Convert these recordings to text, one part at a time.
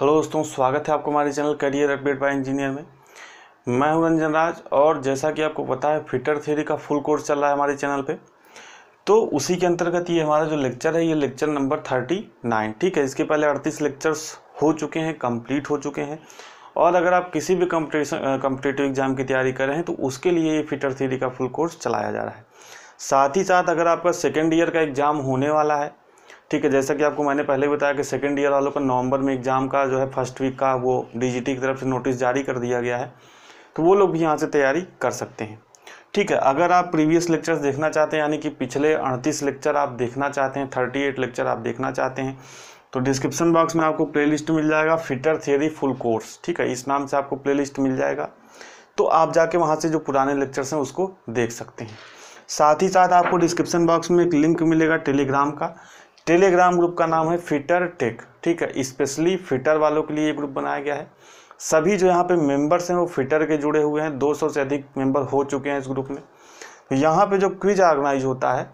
Hello दोस्तों स्वागत है आपको हमारे channel career update by engineer में मैं हूं रंजन राज और जैसा कि आपको पता है फिटर थ्योरी का फुल कोर्स चल रहा है हमारे चैनल पे तो उसी के अंतर्गत ये हमारा जो लेक्चर है ये लेक्चर नंबर थर्टी नाइन ठीक है इसके पहले अड़तीस लेक्चर्स हो चुके हैं कम्प्लीट हो चुके हैं और अगर आप किसी भी कम्पटिशन कम्पिटेटिव एग्जाम की तैयारी कर रहे हैं तो उसके लिए ये फिटर थ्योरी का फुल कोर्स चलाया जा रहा है साथ ही साथ अगर आपका सेकेंड ईयर का एग्ज़ाम होने वाला है ठीक है जैसा कि आपको मैंने पहले बताया कि सेकेंड ईयर वालों का नवंबर में एग्ज़ाम का जो है फर्स्ट वीक का वो डीजीटी की तरफ से नोटिस जारी कर दिया गया है तो वो लोग भी यहाँ से तैयारी कर सकते हैं ठीक है अगर आप प्रीवियस लेक्चर्स देखना चाहते हैं यानी कि पिछले अड़तीस लेक्चर आप देखना चाहते हैं थर्टी एट लेक्चर आप देखना चाहते हैं तो डिस्क्रिप्शन बॉक्स में आपको प्लेलिस्ट मिल जाएगा फिटर थियोरी फुल कोर्स ठीक है इस नाम से आपको प्लेलिस्ट मिल जाएगा तो आप जाके वहाँ से जो पुराने लेक्चर्स हैं उसको देख सकते हैं साथ ही साथ आपको डिस्क्रिप्शन बॉक्स में एक लिंक मिलेगा टेलीग्राम का टेलीग्राम ग्रुप का नाम है फिटर टेक ठीक है स्पेशली फिटर वालों के लिए ये ग्रुप बनाया गया है सभी जो यहाँ पे मेंबर्स हैं वो फिटर के जुड़े हुए हैं 200 से अधिक मेंबर हो चुके हैं इस ग्रुप में तो यहाँ पे जो क्विज ऑर्गेनाइज होता है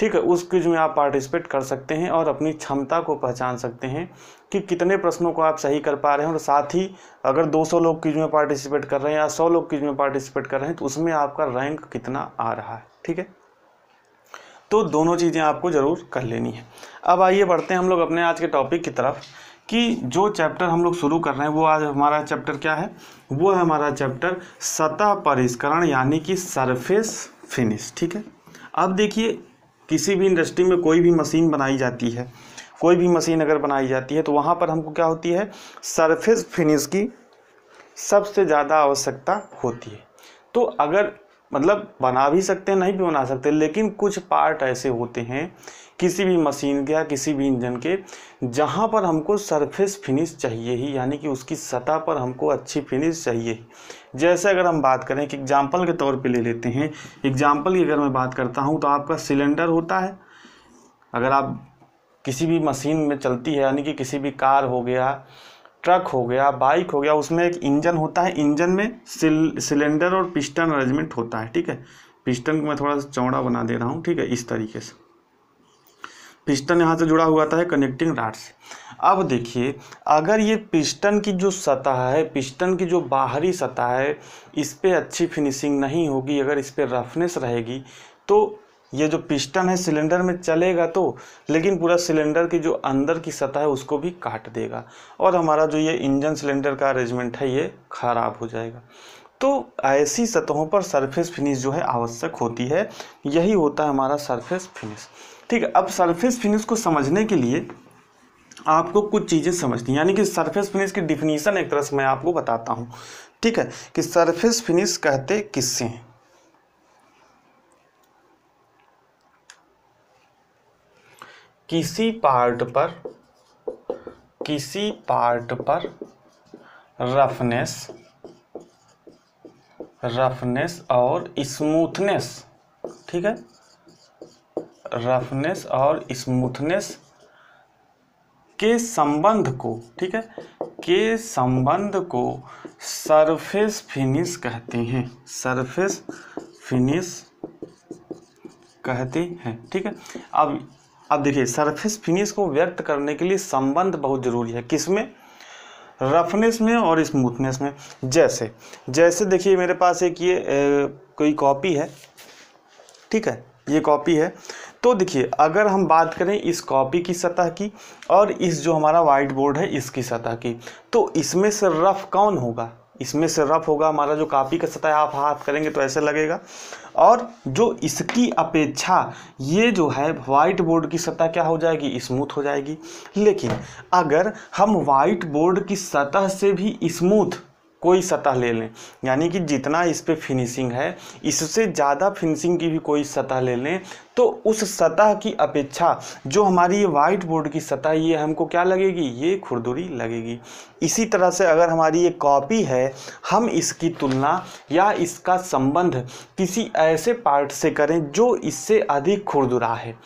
ठीक है उस क्विज में आप पार्टिसिपेट कर सकते हैं और अपनी क्षमता को पहचान सकते हैं कि कितने प्रश्नों को आप सही कर पा रहे हैं और साथ ही अगर 200 लोग क्विज में पार्टिसिपेट कर रहे हैं या 100 लोग क्विज में पार्टिसिपेट कर रहे हैं तो उसमें आपका रैंक कितना आ रहा है ठीक है तो दोनों चीज़ें आपको ज़रूर कर लेनी है अब आइए बढ़ते हैं हम लोग अपने आज के टॉपिक की तरफ कि जो चैप्टर हम लोग शुरू कर रहे हैं वो आज हमारा चैप्टर क्या है वो है हमारा चैप्टर सतह परिष्करण यानी कि सरफेस फिनिश ठीक है अब देखिए किसी भी इंडस्ट्री में कोई भी मशीन बनाई जाती है कोई भी मशीन अगर बनाई जाती है तो वहाँ पर हमको क्या होती है सरफेस फिनिश की सबसे ज़्यादा आवश्यकता होती है तो अगर मतलब बना भी सकते हैं नहीं भी बना सकते लेकिन कुछ पार्ट ऐसे होते हैं किसी भी मशीन के या किसी भी इंजन के जहाँ पर हमको सरफेस फिनिश चाहिए ही यानी कि उसकी सतह पर हमको अच्छी फिनिश चाहिए जैसे अगर हम बात करें कि एग्जाम्पल के तौर पे ले लेते हैं एग्जाम्पल की अगर मैं बात करता हूँ तो आपका सिलेंडर होता है अगर आप किसी भी मशीन में चलती है यानी कि किसी भी कार हो गया ट्रक हो गया बाइक हो गया उसमें एक इंजन होता है इंजन में सिल सिलेंडर और पिस्टन अरेंजमेंट होता है ठीक है पिस्टन को मैं थोड़ा सा चौड़ा बना दे रहा हूँ ठीक है इस तरीके से पिस्टन यहाँ से जुड़ा हुआ था है कनेक्टिंग राड से अब देखिए अगर ये पिस्टन की जो सतह है पिस्टन की जो बाहरी सतह है इस पर अच्छी फिनिशिंग नहीं होगी अगर इस पर रफनेस रहेगी तो ये जो पिस्टन है सिलेंडर में चलेगा तो लेकिन पूरा सिलेंडर की जो अंदर की सतह है उसको भी काट देगा और हमारा जो ये इंजन सिलेंडर का अरेंजमेंट है ये ख़राब हो जाएगा तो ऐसी सतहों पर सरफेस फिनिश जो है आवश्यक होती है यही होता है हमारा सरफेस फिनिश ठीक है अब सरफेस फिनिश को समझने के लिए आपको कुछ चीज़ें समझनी यानी कि सरफेस फिनिश की डिफिनीसन एक तरह से मैं आपको बताता हूँ ठीक है कि सरफेस फिनिश कहते किससे हैं किसी पार्ट पर किसी पार्ट पर रफनेस रफनेस और स्मूथनेस ठीक है रफनेस और स्मूथनेस के संबंध को ठीक है के संबंध को सरफेस फिनिश कहते हैं सरफेस फिनिश कहते हैं ठीक है अब अब देखिए सरफेस फिनिश को व्यक्त करने के लिए संबंध बहुत ज़रूरी है किस में रफनेस में और स्मूथनेस में जैसे जैसे देखिए मेरे पास एक ये ए, कोई कॉपी है ठीक है ये कॉपी है तो देखिए अगर हम बात करें इस कॉपी की सतह की और इस जो हमारा वाइट बोर्ड है इसकी सतह की तो इसमें से रफ़ कौन होगा इसमें से रफ होगा हमारा जो कापी का सतह आप हाथ करेंगे तो ऐसे लगेगा और जो इसकी अपेक्षा ये जो है वाइट बोर्ड की सतह क्या हो जाएगी स्मूथ हो जाएगी लेकिन अगर हम वाइट बोर्ड की सतह से भी स्मूथ कोई सतह ले लें यानी कि जितना इस पर फिनिशिंग है इससे ज़्यादा फिनिशिंग की भी कोई सतह ले लें तो उस सतह की अपेक्षा जो हमारी ये वाइट बोर्ड की सतह ये हमको क्या लगेगी ये खुरदुरी लगेगी इसी तरह से अगर हमारी ये कॉपी है हम इसकी तुलना या इसका संबंध किसी ऐसे पार्ट से करें जो इससे अधिक खुरदुरा है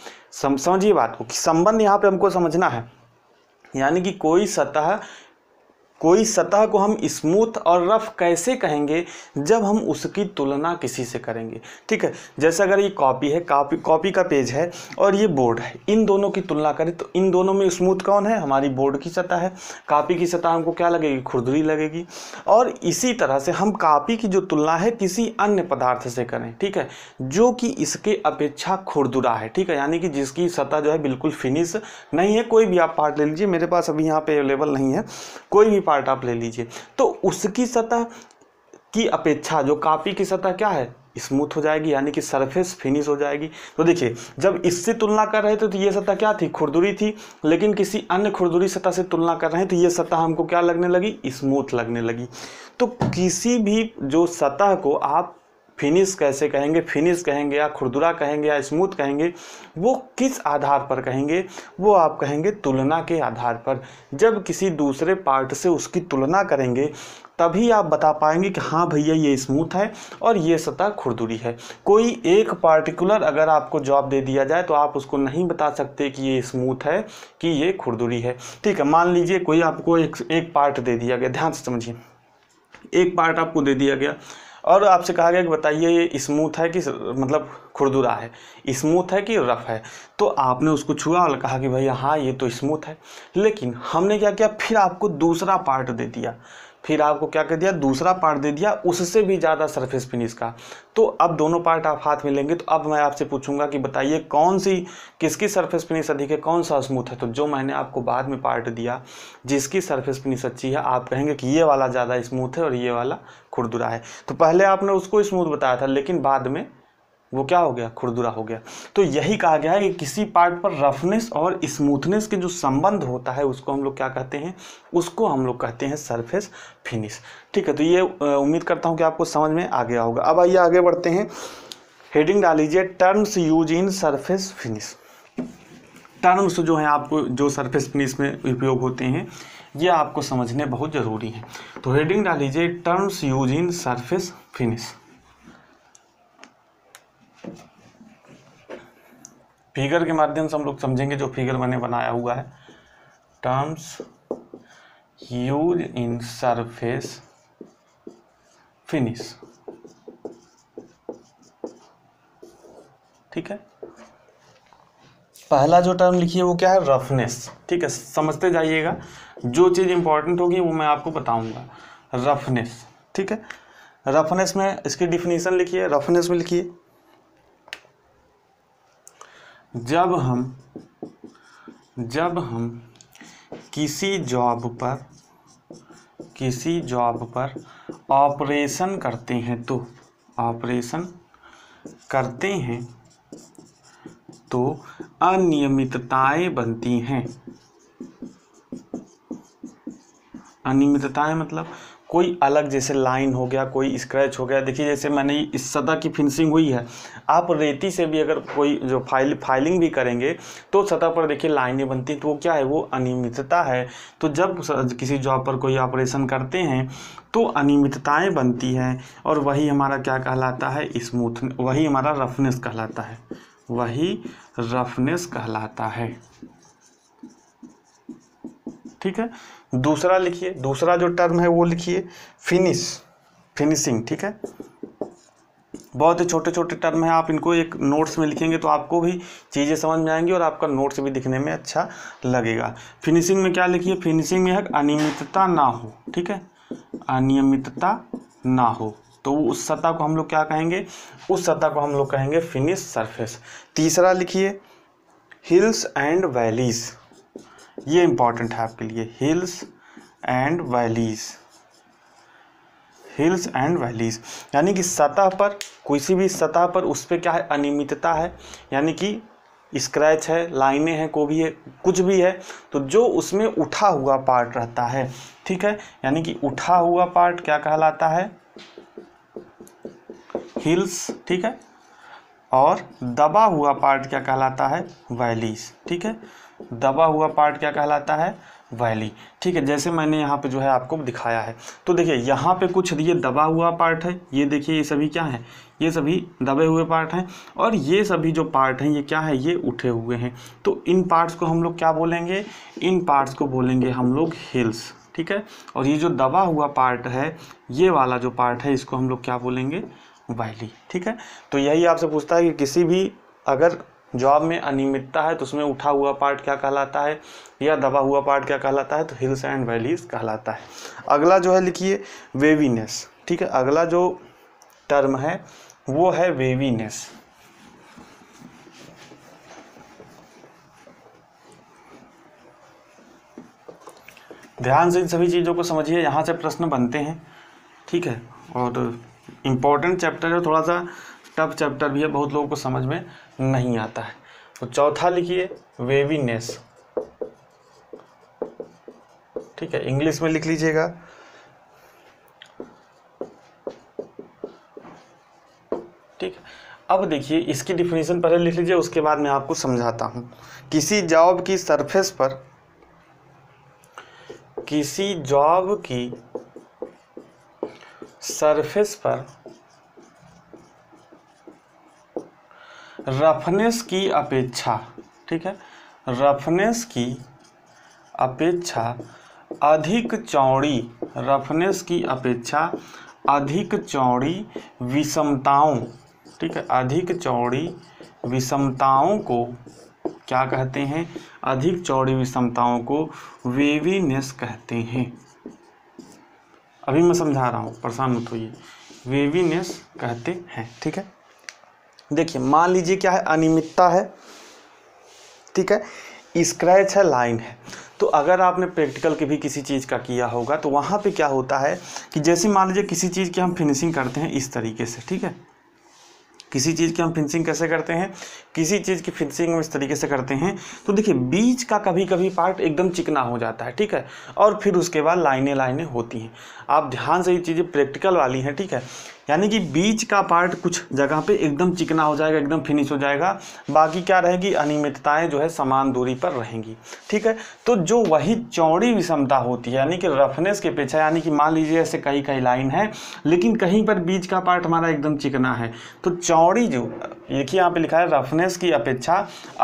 समझिए बात को कि संबंध यहाँ पर हमको समझना है यानी कि कोई सतह कोई सतह को हम स्मूथ और रफ़ कैसे कहेंगे जब हम उसकी तुलना किसी से करेंगे ठीक है जैसे अगर ये कॉपी है कॉपी कॉपी का पेज है और ये बोर्ड है इन दोनों की तुलना करें तो इन दोनों में स्मूथ कौन है हमारी बोर्ड की सतह है कापी की सतह हमको क्या लगेगी खुरदरी लगेगी और इसी तरह से हम कापी की जो तुलना है किसी अन्य पदार्थ से करें ठीक है जो कि इसके अपेक्षा खुरदुरा है ठीक है यानी कि जिसकी सतह जो है बिल्कुल फिनिश नहीं है कोई भी आप पार्ट ले लीजिए मेरे पास अभी यहाँ पे अवेलेबल नहीं है कोई भी पार्ट आप ले लीजिए तो उसकी सतह की अपेक्षा जो कापी की सतह क्या है स्मूथ हो जाएगी यानी कि सरफेस फिनिश हो जाएगी तो देखिए जब इससे तुलना कर रहे थे तो ये सतह क्या थी खुरदुरी थी लेकिन किसी अन्य खुरदुरी सतह से तुलना कर रहे हैं तो ये सतह हमको क्या लगने लगी स्मूथ लगने लगी तो किसी भी जो सतह को आप फिनिश कैसे कहेंगे फिनिश कहेंगे या खुरदुरा कहेंगे या स्मूथ कहेंगे वो किस आधार पर कहेंगे वो आप कहेंगे तुलना के आधार पर जब किसी दूसरे पार्ट से उसकी तुलना करेंगे तभी आप बता पाएंगे कि हाँ भैया ये स्मूथ है और ये सतह खुरदुरी है कोई एक पार्टिकुलर अगर आपको जॉब दे दिया जाए तो आप उसको नहीं बता सकते कि ये स्मूथ है कि ये खुरदुरी है ठीक है मान लीजिए कोई आपको एक एक पार्ट दे दिया गया ध्यान से समझिए एक पार्ट आपको दे दिया गया और आपसे कहा गया कि बताइए ये स्मूथ है कि मतलब खुरदुरा है स्मूथ है कि रफ़ है तो आपने उसको छुआ और कहा कि भैया हाँ ये तो स्मूथ है लेकिन हमने क्या किया फिर आपको दूसरा पार्ट दे दिया फिर आपको क्या कर दिया दूसरा पार्ट दे दिया उससे भी ज़्यादा सरफेस फिनिश का तो अब दोनों पार्ट आप हाथ में लेंगे तो अब मैं आपसे पूछूंगा कि बताइए कौन सी किसकी सरफेस फिनिश अधिक है कौन सा स्मूथ है तो जो मैंने आपको बाद में पार्ट दिया जिसकी सरफेस फिनिश अच्छी है आप कहेंगे कि ये वाला ज़्यादा स्मूथ है और ये वाला खुरदुरा है तो पहले आपने उसको स्मूथ बताया था लेकिन बाद में वो क्या हो गया खुरदुरा हो गया तो यही कहा गया है कि किसी पार्ट पर रफनेस और स्मूथनेस के जो संबंध होता है उसको हम लोग क्या कहते हैं उसको हम लोग कहते हैं सरफेस फिनिश ठीक है तो ये उम्मीद करता हूँ कि आपको समझ में आ गया होगा अब आइए आगे बढ़ते हैं हेडिंग डाल लीजिए terms use in surface finish terms जो हैं आपको जो सरफेस फिनिश में उपयोग होते हैं ये आपको समझने बहुत ज़रूरी है तो हेडिंग डाल लीजिए terms use in surface finish figure के माध्यम से हम लोग समझेंगे जो फिगर मैंने बनाया हुआ है terms use in surface finish ठीक है पहला जो टर्म लिखिए वो क्या है रफनेस ठीक है समझते जाइएगा जो चीज़ इंपॉर्टेंट होगी वो मैं आपको बताऊंगा रफनेस ठीक है रफनेस में इसकी डिफिनेशन लिखिए रफनेस में लिखिए जब हम जब हम किसी जॉब पर किसी जॉब पर ऑपरेशन करते हैं तो ऑपरेशन करते हैं तो अनियमितताएं बनती हैं अनियमितताएं मतलब कोई अलग जैसे लाइन हो गया कोई स्क्रैच हो गया देखिए जैसे मैंने इस सतह की फिनिशिंग हुई है आप रेती से भी अगर कोई जो फाइल फाइलिंग भी करेंगे तो सतह पर देखिए लाइनें बनती हैं तो वो क्या है वो अनियमितता है तो जब किसी जॉब पर कोई ऑपरेशन करते हैं तो अनियमितताएं बनती हैं और वही हमारा क्या कहलाता है स्मूथ वही हमारा रफनेस कहलाता है वही रफनेस कहलाता है ठीक है दूसरा लिखिए दूसरा जो टर्म है वो लिखिए फिनिश फिनिशिंग ठीक है बहुत ही छोटे छोटे टर्म हैं आप इनको एक नोट्स में लिखेंगे तो आपको भी चीज़ें समझ में आएंगी और आपका नोट्स भी दिखने में अच्छा लगेगा फिनिशिंग में क्या लिखिए फिनिशिंग में है अनियमितता ना हो ठीक है अनियमितता ना हो तो उस सतह को हम लोग क्या कहेंगे उस सतह को हम लोग कहेंगे फिनिश सरफेस तीसरा लिखिए हिल्स एंड वैलीज़ ये इंपॉर्टेंट है आपके लिए hills and valleys hills and valleys यानी कि सतह पर किसी भी सतह पर उस पर क्या है अनियमितता है यानी कि स्क्रैच है लाइनें हैं को भी है कुछ भी है तो जो उसमें उठा हुआ पार्ट रहता है ठीक है यानी कि उठा हुआ पार्ट क्या कहलाता है हिल्स ठीक है और दबा हुआ पार्ट क्या कहलाता है वैलीज ठीक है दबा हुआ पार्ट क्या कहलाता है वैली ठीक है जैसे मैंने यहाँ पे जो है आपको दिखाया है तो देखिए यहाँ पे कुछ ये दबा हुआ पार्ट है ये देखिए ये सभी क्या है ये सभी दबे हुए पार्ट हैं और ये सभी जो पार्ट हैं ये क्या है ये उठे हुए हैं तो इन पार्ट्स को हम लोग क्या बोलेंगे इन पार्ट्स को बोलेंगे हम लोग हिल्स ठीक है और ये जो दबा हुआ पार्ट है ये वाला जो पार्ट है इसको हम लोग क्या बोलेंगे वैली ठीक है तो यही आपसे पूछता है कि किसी भी अगर जॉब में अनियमितता है तो उसमें उठा हुआ पार्ट क्या कहलाता है या दबा हुआ पार्ट क्या कहलाता है तो हिल्स एंड वैलीज कहलाता है अगला जो है लिखिए वेवीनेस ठीक है अगला जो टर्म है वो है वेवीनेस ध्यान से इन सभी चीज़ों को समझिए यहाँ से प्रश्न बनते हैं ठीक है और इम्पोर्टेंट चैप्टर है थोड़ा सा टफ चैप्टर भी है बहुत लोगों को समझ में नहीं आता है तो चौथा लिखिए वेवीनेस ठीक है इंग्लिश में लिख लीजिएगा ठीक अब देखिए इसकी डिफिनेशन पहले लिख लीजिए उसके बाद मैं आपको समझाता हूं किसी जॉब की सरफेस पर किसी जॉब की सरफेस पर रफनेस की अपेक्षा ठीक है रफनेस की अपेक्षा अधिक चौड़ी रफनेस की अपेक्षा अधिक चौड़ी विषमताओं ठीक है अधिक चौड़ी विषमताओं को क्या कहते हैं अधिक चौड़ी विषमताओं को वेवीनेस कहते हैं अभी मैं समझा रहा हूँ परेशान मत होइए वेवीनेस कहते हैं ठीक है देखिए मान लीजिए क्या है अनियमितता है ठीक है स्क्रैच है लाइन है तो अगर आपने प्रैक्टिकल के भी किसी चीज़ का किया होगा तो वहाँ पे क्या होता है कि जैसे मान लीजिए किसी चीज़ की हम फिनिशिंग करते हैं इस तरीके से ठीक है किसी चीज़ की हम फिनिशिंग कैसे करते हैं किसी चीज़ की फिनिशिंग हम इस तरीके से करते हैं तो देखिए बीच का कभी कभी पार्ट एकदम चिकना हो जाता है ठीक है और फिर उसके बाद लाइनें लाइनें होती हैं आप ध्यान से ये चीज़ें प्रैक्टिकल वाली हैं ठीक है यानी कि बीच का पार्ट कुछ जगह पे एकदम चिकना हो जाएगा एकदम फिनिश हो जाएगा बाकी क्या रहेगी अनियमितताएं जो है समान दूरी पर रहेंगी ठीक है तो जो वही चौड़ी विषमता होती है यानी कि रफनेस के पीछे यानी कि मान लीजिए ऐसे कहीं कहीं लाइन है लेकिन कहीं पर बीज का पार्ट हमारा एकदम चिकना है तो चौड़ी जो देखिए यहाँ पे लिखा है रफनेस की अपेक्षा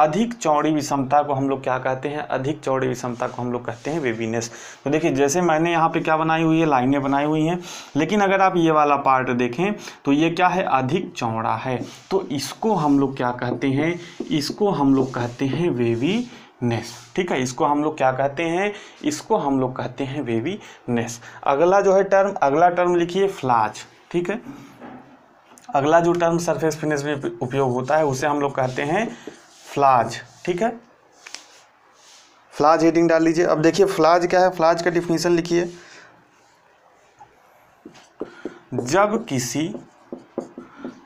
अधिक चौड़ी विषमता को हम लोग क्या कहते हैं अधिक चौड़ी विषमता को हम लोग कहते हैं वेवीनेस तो देखिए जैसे मैंने यहाँ पे क्या बनाई हुई है लाइनें बनाई हुई हैं लेकिन अगर आप ये वाला पार्ट देख देखें तो ये क्या है अधिक चौड़ा है तो इसको हम लोग क्या कहते हैं इसको हम लोग कहते हैं वेवी नेस ठीक है इसको हम लोग क्या कहते हैं इसको हम लोग कहते हैं वेवी नेस अगला जो है टर्म अगला टर्म लिखिए फ्लाज ठीक है अगला जो टर्म सरफेस फिनिश में उपयोग होता है उसे हम लोग कहते हैं फ्लाज ठीक है फ्लाज हेडिंग डाल लीजिए अब देखिए फ्लाज क्या है फ्लाज का डिफिनीसन लिखिए जब किसी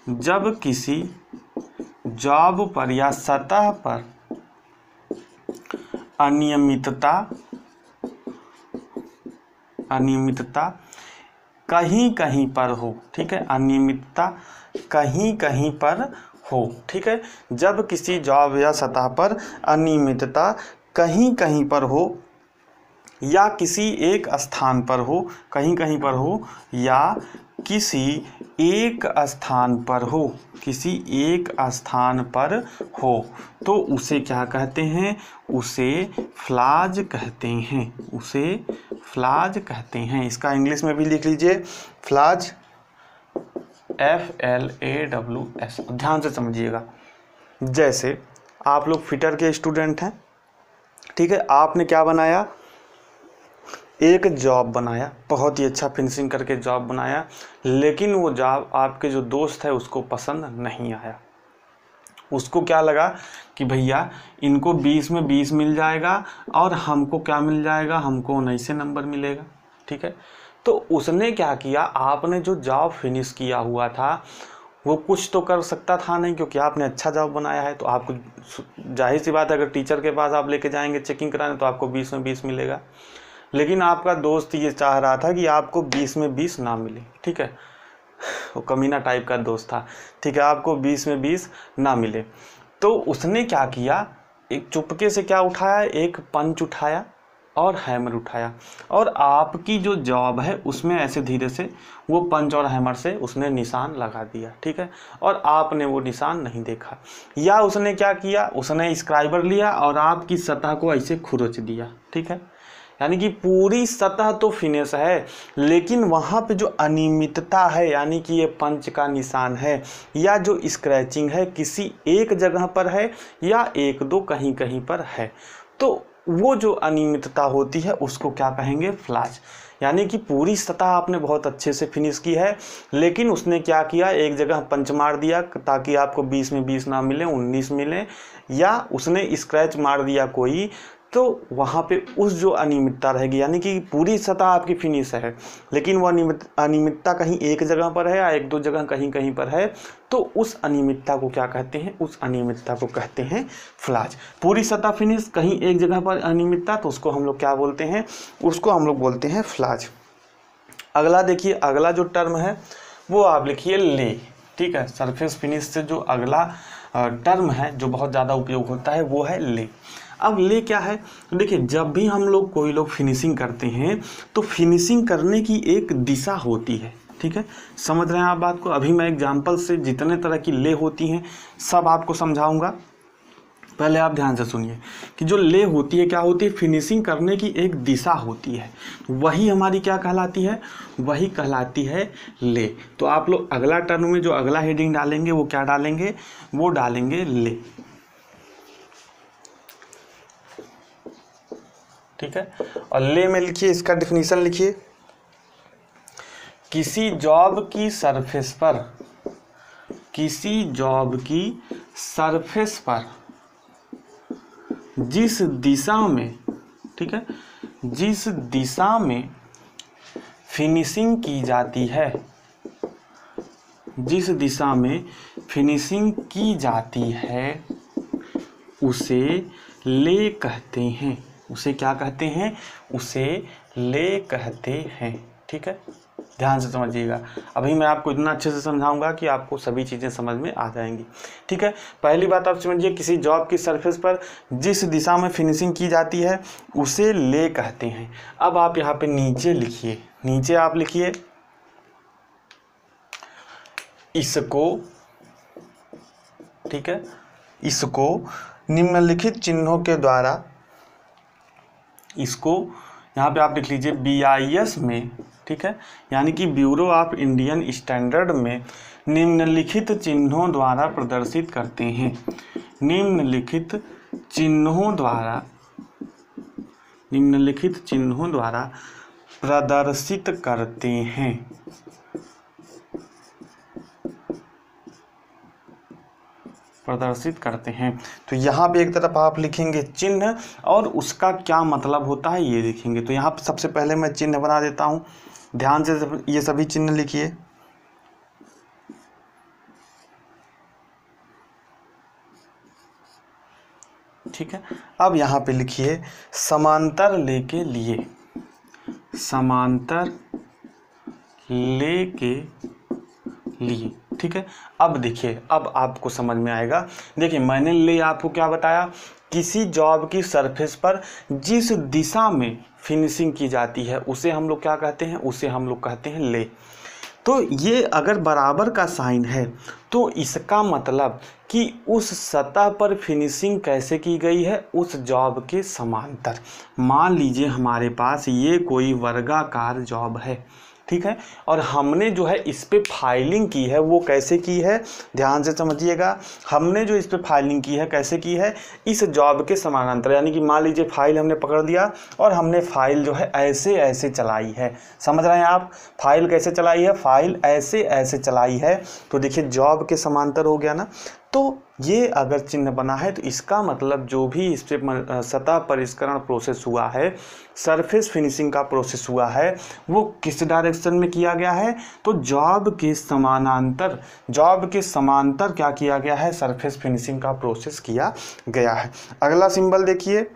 जब किसी जॉब पर या सतह पर अनियमितता अनियमितता कहीं कहीं पर हो ठीक है अनियमितता कहीं कहीं पर हो ठीक है जब किसी जॉब या सतह पर अनियमितता कहीं कहीं पर हो या किसी एक स्थान पर हो कहीं कहीं पर हो या किसी एक स्थान पर हो किसी एक स्थान पर हो तो उसे क्या कहते हैं उसे फ्लाज कहते हैं उसे फ्लाज कहते हैं इसका इंग्लिश में भी लिख लीजिए flaws F L A W S ध्यान से समझिएगा जैसे आप लोग फिटर के स्टूडेंट हैं ठीक है आपने क्या बनाया एक जॉब बनाया बहुत ही अच्छा फिनिशिंग करके जॉब बनाया लेकिन वो जॉब आपके जो दोस्त है उसको पसंद नहीं आया उसको क्या लगा कि भैया इनको बीस में बीस मिल जाएगा और हमको क्या मिल जाएगा हमको उन्नीस से नंबर मिलेगा ठीक है तो उसने क्या किया आपने जो जॉब फिनिश किया हुआ था वो कुछ तो कर सकता था नहीं क्योंकि आपने अच्छा जॉब बनाया है तो आपको जाहिर सी बात है अगर टीचर के पास आप लेके जाएंगे चेकिंग कराने तो आपको बीस में बीस मिलेगा लेकिन आपका दोस्त ये चाह रहा था कि आपको बीस में बीस ना मिले ठीक है वो कमीना टाइप का दोस्त था ठीक है आपको बीस में बीस ना मिले तो उसने क्या किया एक चुपके से क्या उठाया एक पंच उठाया और हैमर उठाया और आपकी जो जॉब है उसमें ऐसे धीरे से वो पंच और हैमर से उसने निशान लगा दिया ठीक है और आपने वो निशान नहीं देखा या उसने क्या किया उसने स्क्राइबर लिया और आपकी सतह को ऐसे खुरच दिया ठीक है यानी कि पूरी सतह तो फिनिश है लेकिन वहाँ पे जो अनियमितता है यानी कि ये पंच का निशान है या जो स्क्रैचिंग है किसी एक जगह पर है या एक दो कहीं कहीं पर है तो वो जो अनियमितता होती है उसको क्या कहेंगे फ्लाज यानी कि पूरी सतह आपने बहुत अच्छे से फिनिश की है लेकिन उसने क्या किया एक जगह पंच मार दिया ताकि आपको 20 में 20 ना मिले 19 मिले या उसने स्क्रैच मार दिया कोई तो वहाँ पे उस जो अनियमितता रहेगी यानी कि पूरी सतह आपकी फिनिश है लेकिन वो अनियमित अनियमितता कहीं एक जगह पर है या एक दो जगह कहीं कहीं पर है तो उस अनियमितता को क्या कहते हैं उस अनियमितता को कहते हैं फ्लाज पूरी सतह फिनिश कहीं एक जगह पर अनियमितता तो उसको हम लोग क्या बोलते हैं उसको हम लोग बोलते हैं फ्लाज अगला देखिए अगला जो टर्म है वो आप लिखिए ले ठीक है सरफेस फिनिश से जो अगला टर्म है जो बहुत ज़्यादा उपयोग होता है वो है ले अब ले क्या है देखिए जब भी हम लोग कोई लोग फिनिशिंग करते हैं तो फिनिशिंग करने की एक दिशा होती है ठीक है समझ रहे हैं आप बात को अभी मैं एग्जाम्पल से जितने तरह की ले होती हैं सब आपको समझाऊंगा पहले आप ध्यान से सुनिए कि जो ले होती है क्या होती है फिनिशिंग करने की एक दिशा होती है वही हमारी क्या कहलाती है वही कहलाती है ले तो आप लोग अगला टर्म में जो अगला हेडिंग डालेंगे वो क्या डालेंगे वो डालेंगे ले ठीक है और ले में लिखिए इसका डिफिनीसन लिखिए किसी जॉब की सरफेस पर किसी जॉब की सरफेस पर जिस दिशा में ठीक है जिस दिशा में फिनिशिंग की जाती है जिस दिशा में फिनिशिंग की जाती है उसे ले कहते हैं उसे क्या कहते हैं उसे ले कहते हैं ठीक है ध्यान से समझिएगा अभी मैं आपको इतना अच्छे से समझाऊंगा कि आपको सभी चीज़ें समझ में आ जाएंगी ठीक है पहली बात आप समझिए किसी जॉब की सरफेस पर जिस दिशा में फिनिशिंग की जाती है उसे ले कहते हैं अब आप यहाँ पे नीचे लिखिए नीचे आप लिखिए इसको ठीक है इसको निम्नलिखित चिन्हों के द्वारा इसको यहाँ पे आप लिख लीजिए एस में ठीक है यानी कि ब्यूरो ऑफ इंडियन स्टैंडर्ड में निम्नलिखित चिन्हों द्वारा प्रदर्शित करते हैं निम्नलिखित चिन्हों द्वारा निम्नलिखित चिन्हों द्वारा प्रदर्शित करते हैं प्रदर्शित करते हैं तो यहाँ पे एक तरफ आप लिखेंगे चिन्ह और उसका क्या मतलब होता है ये लिखेंगे तो यहाँ पर सबसे पहले मैं चिन्ह बना देता हूँ ध्यान से ये सभी चिन्ह लिखिए ठीक है अब यहाँ पे लिखिए समांतर ले के लिए समांतर ले के ली ठीक है अब देखिए अब आपको समझ में आएगा देखिए मैंने ले आपको क्या बताया किसी जॉब की सरफेस पर जिस दिशा में फिनिशिंग की जाती है उसे हम लोग क्या कहते हैं उसे हम लोग कहते हैं ले तो ये अगर बराबर का साइन है तो इसका मतलब कि उस सतह पर फिनिशिंग कैसे की गई है उस जॉब के समांतर मान लीजिए हमारे पास ये कोई वर्गाकार जॉब है ठीक है और हमने जो है इस पर फाइलिंग की है वो कैसे की है ध्यान से समझिएगा हमने जो इस पर फाइलिंग की है कैसे की है इस जॉब के समानांतर यानी कि मान लीजिए फाइल हमने पकड़ दिया और हमने फाइल जो है ऐसे ऐसे चलाई है समझ रहे हैं आप फाइल कैसे चलाई है फाइल ऐसे ऐसे चलाई है तो देखिए जॉब के समांतर हो गया ना तो ये अगर चिन्ह बना है तो इसका मतलब जो भी इस पर सतह परिष्करण प्रोसेस हुआ है सरफेस फिनिशिंग का प्रोसेस हुआ है वो किस डायरेक्शन में किया गया है तो जॉब के समानांतर जॉब के समांतर क्या किया गया है सरफेस फिनिशिंग का प्रोसेस किया गया है अगला सिंबल देखिए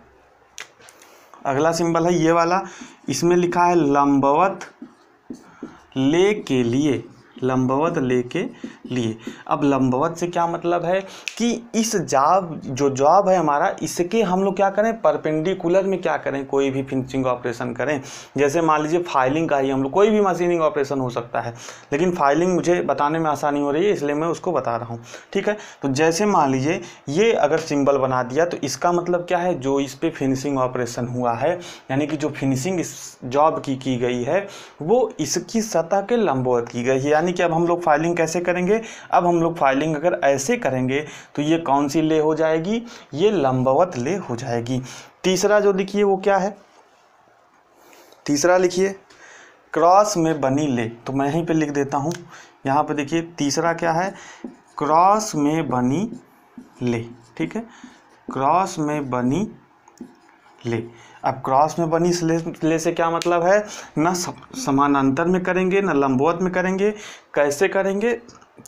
अगला सिंबल है ये वाला इसमें लिखा है लंबवत ले के लिए लंबवत ले के लिए अब लंबवत से क्या मतलब है कि इस जॉब जो जॉब है हमारा इसके हम लोग क्या करें परपेंडिकुलर में क्या करें कोई भी फिनिशिंग ऑपरेशन करें जैसे मान लीजिए फाइलिंग का ही हम लोग कोई भी मशीनिंग ऑपरेशन हो सकता है लेकिन फाइलिंग मुझे बताने में आसानी हो रही है इसलिए मैं उसको बता रहा हूँ ठीक है तो जैसे मान लीजिए ये अगर सिंबल बना दिया तो इसका मतलब क्या है जो इस पर फिनिशिंग ऑपरेशन हुआ है यानी कि जो फिनिशिंग इस जॉब की की गई है वो इसकी सतह के लंबवत की गई है यानी कि अब हम लोग फाइलिंग कैसे करेंगे थे अब हम लोग फाइलिंग अगर ऐसे करेंगे तो ये कौन सी ले हो जाएगी ये लंबवत ले हो जाएगी तीसरा जो लिखिए वो क्या है तीसरा लिखिए क्रॉस में बनी ले तो मैं यहीं पे लिख देता हूँ यहाँ पे देखिए तीसरा क्या है क्रॉस में बनी ले ठीक है क्रॉस में बनी ले अब क्रॉस में बनी ले, ले से क्या मतलब है ना समानांतर में करेंगे ना लंबवत में करेंगे कैसे करेंगे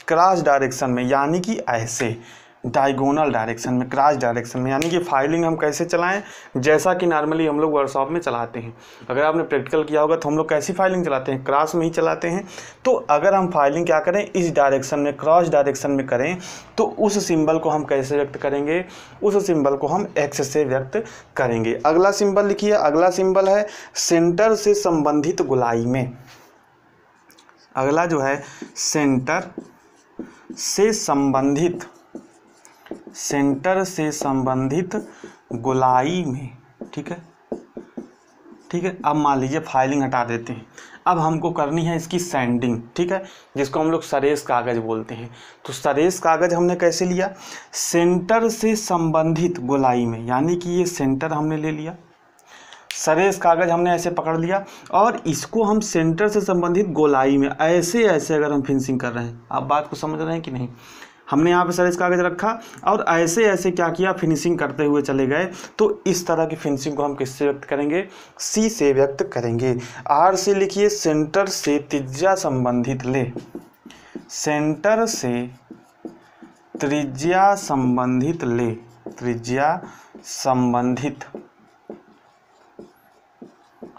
क्रॉस डायरेक्शन में यानी कि ऐसे डायगोनल डायरेक्शन में क्रॉस डायरेक्शन में यानी कि फाइलिंग हम कैसे चलाएं जैसा कि नॉर्मली हम लोग वर्कशॉप में चलाते हैं अगर आपने प्रैक्टिकल किया होगा तो हम लोग कैसी फाइलिंग चलाते हैं क्रॉस में ही चलाते हैं तो अगर हम फाइलिंग क्या करें इस डायरेक्शन में क्रॉस डायरेक्शन में करें तो उस सिंबल को हम कैसे व्यक्त करेंगे उस सिंबल को हम एक्स से व्यक्त करेंगे अगला सिंबल लिखिए अगला सिंबल है सेंटर से संबंधित गुलाई में अगला जो है सेंटर से संबंधित सेंटर से संबंधित गोलाई में ठीक है ठीक है अब मान लीजिए फाइलिंग हटा देते हैं अब हमको करनी है इसकी सैंडिंग ठीक है जिसको हम लोग सरेस कागज़ बोलते हैं तो सरेस कागज़ हमने कैसे लिया सेंटर से संबंधित गोलाई में यानी कि ये सेंटर हमने ले लिया सरेस कागज़ हमने ऐसे पकड़ लिया और इसको हम सेंटर से संबंधित गोलाई में ऐसे ऐसे अगर हम फिनिशिंग कर रहे हैं आप बात को समझ रहे हैं कि नहीं हमने यहाँ पे सरेस कागज़ रखा और ऐसे ऐसे क्या किया फिनिशिंग करते हुए चले गए तो इस तरह की फिनिशिंग को हम किससे व्यक्त करेंगे सी से व्यक्त करेंगे आर से लिखिए सेंटर से त्रिज्या संबंधित ले सेंटर से त्रिज्या संबंधित ले त्रिज्या संबंधित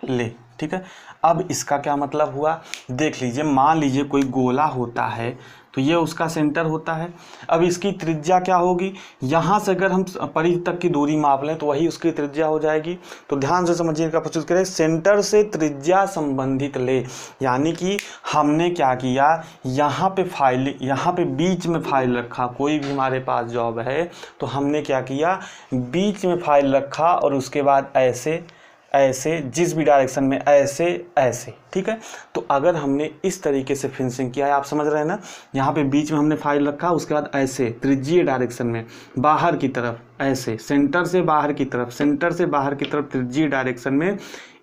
ले ठीक है अब इसका क्या मतलब हुआ देख लीजिए मान लीजिए कोई गोला होता है तो ये उसका सेंटर होता है अब इसकी त्रिज्या क्या होगी यहाँ से अगर हम परिध तक की दूरी माप लें तो वही उसकी त्रिज्या हो जाएगी तो ध्यान से समझिएगा प्रस्तुत करें सेंटर से त्रिज्या संबंधित ले यानी कि हमने क्या किया यहाँ पे फाइल यहाँ पे बीच में फाइल रखा कोई भी हमारे पास जॉब है तो हमने क्या किया बीच में फाइल रखा और उसके बाद ऐसे ऐसे जिस भी डायरेक्शन में ऐसे ऐसे ठीक है तो अगर हमने इस तरीके से फिनिशिंग किया है आप समझ रहे हैं ना यहाँ पे बीच में हमने फाइल रखा उसके बाद ऐसे त्रिज्यीय डायरेक्शन में बाहर की तरफ ऐसे सेंटर से बाहर की तरफ सेंटर से बाहर की तरफ त्रिज्यीय डायरेक्शन में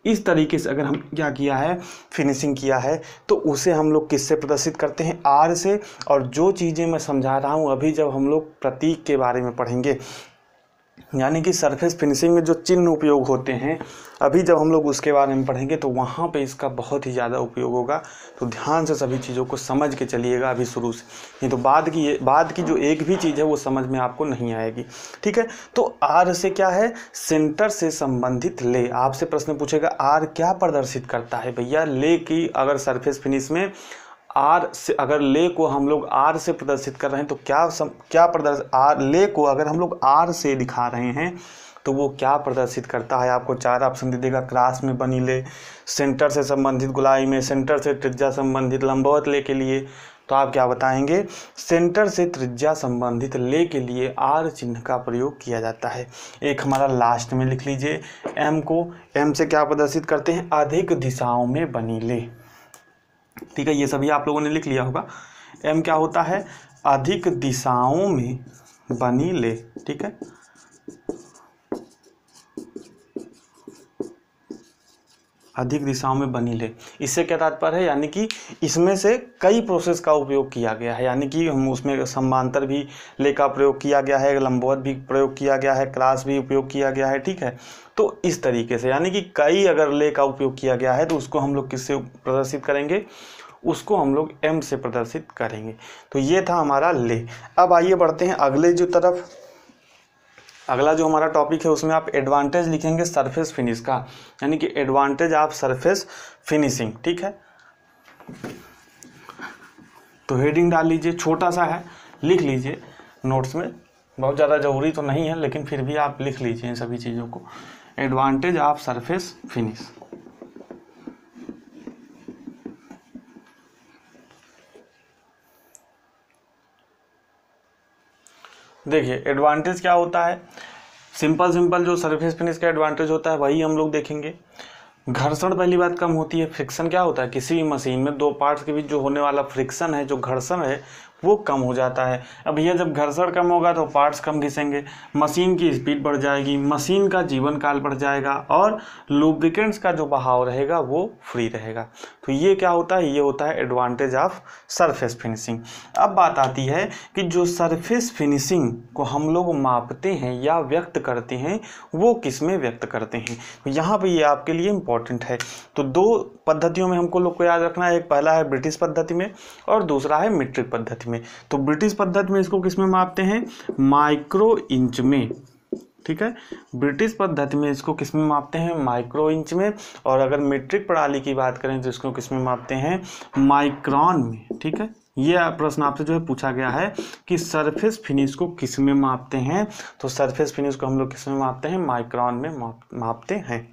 इस तरीके से अगर हम क्या किया है फिनिशिंग किया है तो उसे हम लोग किससे प्रदर्शित करते हैं आर से और जो चीज़ें मैं समझा रहा हूँ अभी जब हम लोग प्रतीक के बारे में पढ़ेंगे यानी कि सरफेस फिनिशिंग में जो चिन्ह उपयोग होते हैं अभी जब हम लोग उसके बारे में पढ़ेंगे तो वहाँ पे इसका बहुत ही ज़्यादा उपयोग होगा तो ध्यान से सभी चीज़ों को समझ के चलिएगा अभी शुरू से नहीं तो बाद की बाद की जो एक भी चीज़ है वो समझ में आपको नहीं आएगी ठीक है तो आर से क्या है सेंटर से संबंधित ले आपसे प्रश्न पूछेगा आर क्या प्रदर्शित करता है भैया ले की अगर सरफेस फिनिश में आर से अगर ले को हम लोग आर से प्रदर्शित कर रहे हैं तो क्या सम, क्या प्रदर्श आर ले को अगर हम लोग आर से दिखा रहे हैं तो वो क्या प्रदर्शित करता है आपको चार ऑप्शन दे देगा क्रास में बनी ले सेंटर से संबंधित गुलाई में सेंटर से त्रिज्या संबंधित लंबवत ले के लिए तो आप क्या बताएंगे सेंटर से त्रिज्या संबंधित ले के लिए आर चिन्ह का प्रयोग किया जाता है एक हमारा लास्ट में लिख लीजिए एम को एम से क्या प्रदर्शित करते हैं अधिक दिशाओं में बनी ले ठीक है ये सभी आप लोगों ने लिख लिया होगा एम क्या होता है अधिक दिशाओं में बनी ले ठीक है अधिक दिशाओं में बनी ले इससे क्या तात्पर्य है यानी कि इसमें से कई प्रोसेस का उपयोग किया गया है यानी कि हम उसमें समांतर भी ले का प्रयोग किया गया है लंबवत भी प्रयोग किया गया है क्लास भी उपयोग किया गया है ठीक है तो इस तरीके से यानी कि कई अगर ले का उपयोग किया गया है तो उसको हम लोग किससे प्रदर्शित करेंगे उसको हम लोग एम से प्रदर्शित करेंगे तो ये था हमारा ले अब आइए बढ़ते हैं अगले जो तरफ अगला जो हमारा टॉपिक है उसमें आप एडवांटेज लिखेंगे सरफेस फिनिश का यानी कि एडवांटेज ऑफ सरफेस फिनिशिंग ठीक है तो हेडिंग डाल लीजिए छोटा सा है लिख लीजिए नोट्स में बहुत ज़्यादा ज़रूरी तो नहीं है लेकिन फिर भी आप लिख लीजिए इन सभी चीज़ों को एडवांटेज ऑफ सरफेस फिनिश देखिए एडवांटेज क्या होता है सिंपल सिंपल जो सरफेस फिनिश का एडवांटेज होता है वही हम लोग देखेंगे घर्षण पहली बात कम होती है फ्रिक्शन क्या होता है किसी भी मशीन में दो पार्ट्स के बीच जो होने वाला फ्रिक्शन है जो घर्षण है वो कम हो जाता है अब यह जब घर्षण कम होगा तो पार्ट्स कम घिसेंगे मशीन की स्पीड बढ़ जाएगी मशीन का जीवन काल बढ़ जाएगा और लुब्रिकेंट्स का जो बहाव रहेगा वो फ्री रहेगा तो ये क्या होता है ये होता है एडवांटेज ऑफ सरफेस फिनिशिंग अब बात आती है कि जो सरफेस फिनिशिंग को हम लोग मापते हैं या व्यक्त करते हैं वो किस में व्यक्त करते हैं तो यहाँ पर ये आपके लिए इम्पॉर्टेंट है तो दो पद्धतियों में हमको लोग को याद रखना है एक पहला है ब्रिटिश पद्धति में और दूसरा है मेट्रिक पद्धति में तो ब्रिटिश पद्धति में इसको किस में मापते हैं माइक्रो इंच में ठीक है ब्रिटिश पद्धति में इसको किस में मापते हैं माइक्रो इंच में और अगर मेट्रिक प्रणाली की बात करें तो इसको किस में मापते हैं माइक्रॉन में ठीक है यह प्रश्न आपसे जो है पूछा गया है कि सरफेस फिनिश को किस में मापते हैं तो सरफेस फिनिश को हम लोग किस में मापते हैं माइक्रॉन में माप, मापते हैं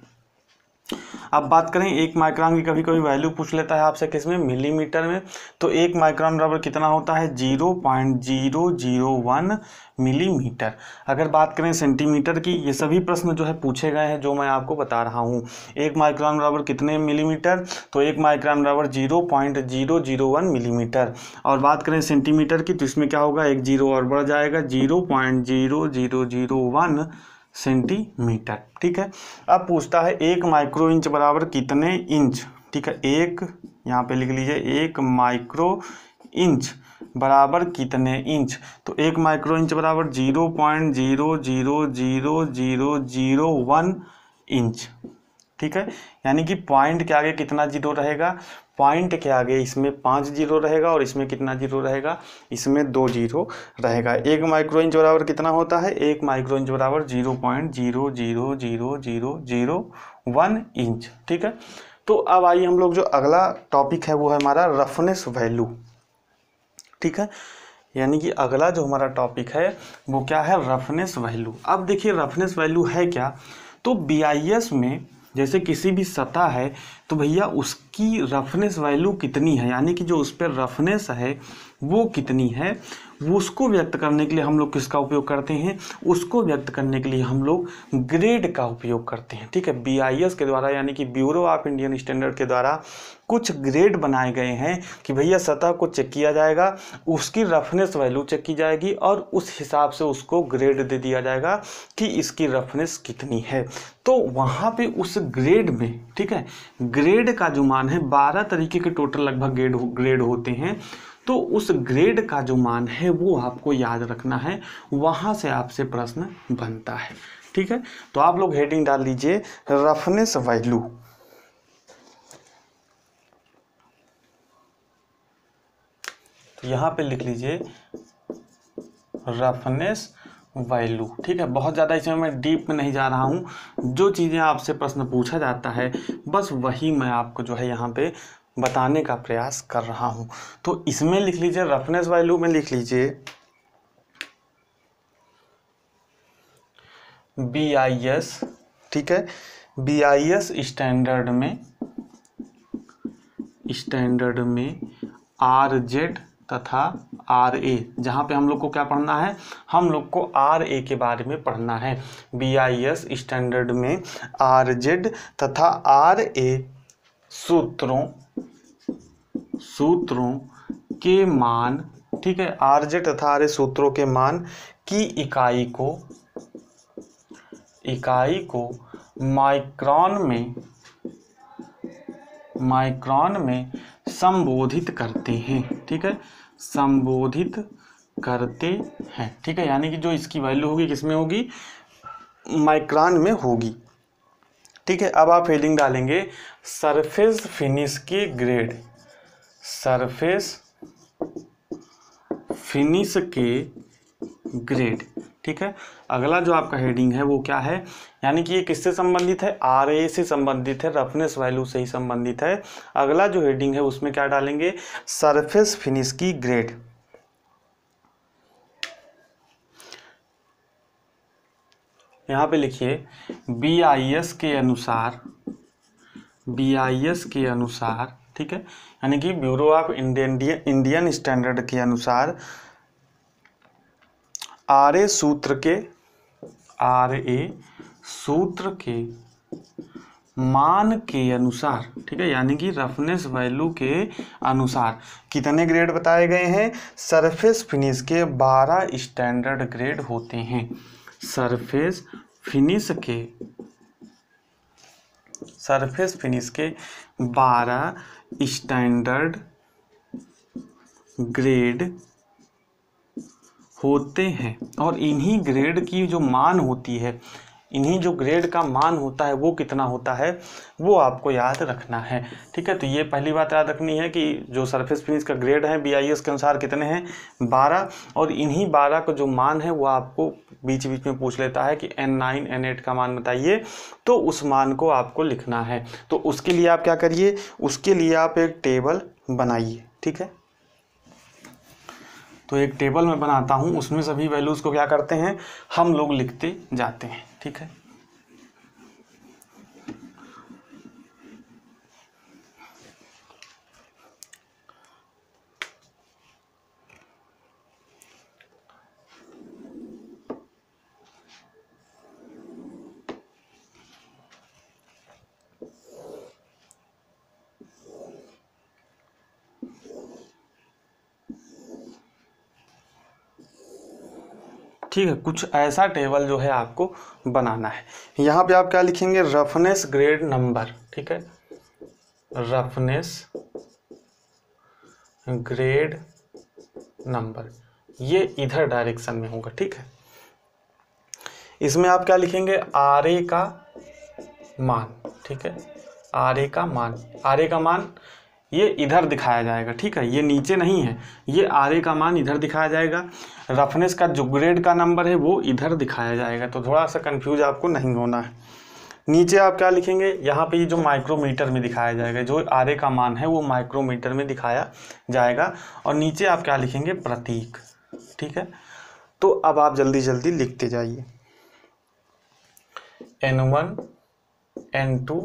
अब बात करें एक माइक्रॉन की कभी कभी वैल्यू पूछ लेता है आपसे किस में मिलीमीटर में तो एक माइक्रॉन बराबर कितना होता है zero point zero zero one millimetre अगर बात करें सेंटीमीटर की ये सभी प्रश्न जो है पूछे गए हैं जो मैं आपको बता रहा हूँ एक माइक्रॉन बराबर कितने मिलीमीटर तो एक माइक्रॉन बराबर zero point zero zero one millimetre और बात करें सेंटीमीटर की तो इसमें क्या होगा एक जीरो और बढ़ जाएगा zero point zero zero zero one centimetre ठीक है अब पूछता है एक माइक्रो इंच बराबर कितने इंच ठीक है एक यहाँ पे लिख लीजिए एक माइक्रो इंच बराबर कितने इंच तो एक माइक्रो इंच बराबर zero point zero zero zero zero zero one inch ठीक है यानी कि पॉइंट के आगे कितना जीरो रहेगा पॉइंट के आगे इसमें पाँच जीरो रहेगा और इसमें कितना जीरो रहेगा इसमें दो जीरो रहेगा एक माइक्रो इंच बराबर कितना होता है एक माइक्रो इंच बराबर zero point zero zero zero zero zero one inch ठीक है तो अब आइए हम लोग जो अगला टॉपिक है वो है हमारा रफनेस वैल्यू ठीक है यानी कि अगला जो हमारा टॉपिक है वो क्या है रफनेस वैल्यू अब देखिए रफनेस वैल्यू है क्या तो बी में जैसे किसी भी सतह है तो भैया उसकी रफनेस वैल्यू कितनी है यानी कि जो उस पर रफनेस है वो कितनी है वो उसको व्यक्त करने के लिए हम लोग किसका उपयोग करते हैं उसको व्यक्त करने के लिए हम लोग ग्रेड का उपयोग करते हैं ठीक है बी के द्वारा यानी कि ब्यूरो ऑफ इंडियन स्टैंडर्ड के द्वारा कुछ ग्रेड बनाए गए हैं कि भैया सतह को चेक किया जाएगा उसकी रफनेस वैल्यू चेक की जाएगी और उस हिसाब से उसको ग्रेड दे दिया जाएगा कि इसकी रफनेस कितनी है तो वहाँ पे उस ग्रेड में ठीक है ग्रेड का जो मान है बारह तरीके के टोटल लगभग ग्रेड ग्रेड होते हैं तो उस ग्रेड का जो मान है वो आपको याद रखना है वहाँ से आपसे प्रश्न बनता है ठीक है तो आप लोग हेडिंग डाल लीजिए रफनेस वैल्यू यहां यहाँ पे लिख लीजिए रफनेस वैल्यू ठीक है बहुत ज़्यादा इसमें मैं डीप में नहीं जा रहा हूँ जो चीज़ें आपसे प्रश्न पूछा जाता है बस वही मैं आपको जो है यहाँ पे बताने का प्रयास कर रहा हूं तो इसमें लिख लीजिए रफनेस वैल्यू में लिख लीजिए बी आई एस ठीक है बी आई एस स्टैंडर्ड में स्टैंडर्ड में आर जेड तथा आर ए जहाँ पे हम लोग को क्या पढ़ना है हम लोग को आर ए के बारे में पढ़ना है बी आई एस स्टैंडर्ड में आर जेड तथा आर ए सूत्रों सूत्रों के मान ठीक है आर्ज तथा आर्य सूत्रों के मान की इकाई को इकाई को माइक्रॉन में माइक्रॉन में संबोधित करते हैं ठीक है संबोधित करते हैं ठीक है यानी कि जो इसकी वैल्यू होगी किसमें होगी माइक्रॉन में होगी ठीक है अब आप हेडिंग डालेंगे सरफेस फिनिश के ग्रेड सरफेस फिनिश के ग्रेड ठीक है अगला जो आपका हेडिंग है वो क्या है यानी कि ये किससे संबंधित है आर ए से संबंधित है रफनेस वैल्यू से ही संबंधित है अगला जो हेडिंग है उसमें क्या डालेंगे सरफेस फिनिश की ग्रेड यहां पे लिखिए बी आई एस के अनुसार बी आई एस के अनुसार ठीक है यानी कि bureau of Indian Indian standard के अनुसार आर ए सूत्र के आर ए सूत्र के मान के अनुसार ठीक है यानी कि रफनेस वैल्यू के अनुसार कितने ग्रेड बताए गए हैं सरफेस फिनिश के 12 स्टैंडर्ड ग्रेड होते हैं सरफेस फिनिश के सरफेस फिनिश के स्टैंडर्ड ग्रेड होते हैं और इन्हीं ग्रेड की जो मान होती है इन्हीं जो ग्रेड का मान होता है वो कितना होता है वो आपको याद रखना है ठीक है तो ये पहली बात याद रखनी है कि जो सरफेस फिनिश का ग्रेड है बी के अनुसार कितने हैं बारह और इन्हीं बारह का जो मान है वो आपको बीच बीच में पूछ लेता है कि एन नाइन एन एट का मान बताइए तो उस मान को आपको लिखना है तो उसके लिए आप क्या करिए उसके लिए आप एक टेबल बनाइए ठीक है तो एक टेबल में बनाता हूँ उसमें सभी वैल्यूज़ को क्या करते हैं हम लोग लिखते जाते हैं ठीक है ठीक है कुछ ऐसा टेबल जो है आपको बनाना है यहाँ पे आप क्या लिखेंगे रफनेस ग्रेड नंबर ठीक है रफनेस ग्रेड नंबर ये इधर डायरेक्शन में होगा ठीक है इसमें आप क्या लिखेंगे आर ए का मान ठीक है आर ए का मान आर ए का मान ये इधर दिखाया जाएगा ठीक है ये नीचे नहीं है ये आर ए का मान इधर दिखाया जाएगा रफनेस का जो ग्रेड का नंबर है वो इधर दिखाया जाएगा तो थोड़ा सा कन्फ्यूज आपको नहीं होना है नीचे आप क्या लिखेंगे यहाँ पे ये जो माइक्रोमीटर में दिखाया जाएगा जो आर ए का मान है वो माइक्रोमीटर में दिखाया जाएगा और नीचे आप क्या लिखेंगे प्रतीक ठीक है तो अब आप जल्दी जल्दी लिखते जाइए एन वन एन टू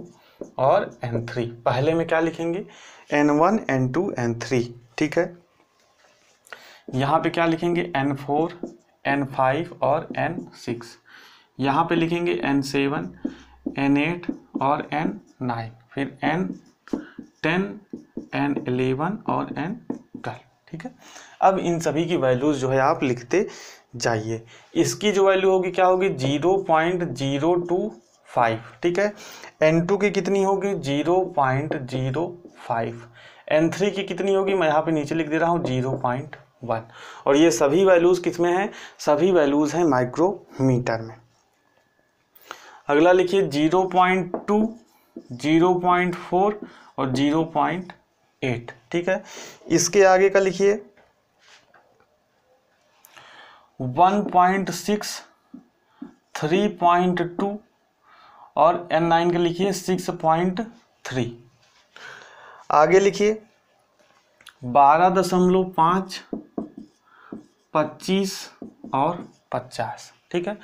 और एन थ्री पहले में क्या लिखेंगे N one N two N three ठीक है यहाँ पे क्या लिखेंगे एन फोर एन फाइव और एन सिक्स यहाँ पे लिखेंगे एन सेवन एन एट और एन नाइन फिर एन टेन एन एलेवन और एन ट्वेल्व ठीक है अब इन सभी की वैल्यूज़ जो है आप लिखते जाइए इसकी जो वैल्यू होगी क्या होगी zero point zero two five ठीक है एन टू की कितनी होगी zero point zero five N three की कितनी होगी मैं यहाँ पे नीचे लिख दे रहा हूँ जीरो पॉइंट वन और ये सभी वैल्यूज़ किस में हैं सभी वैल्यूज़ हैं माइक्रोमीटर में अगला लिखिए zero point two zero point four और जीरो पॉइंट एट ठीक है इसके आगे का लिखिए one point six three point two और एन नाइन का लिखिए सिक्स पॉइंट थ्री आगे लिखिए बारह दशमलव पाँच पच्चीस और पचास ठीक है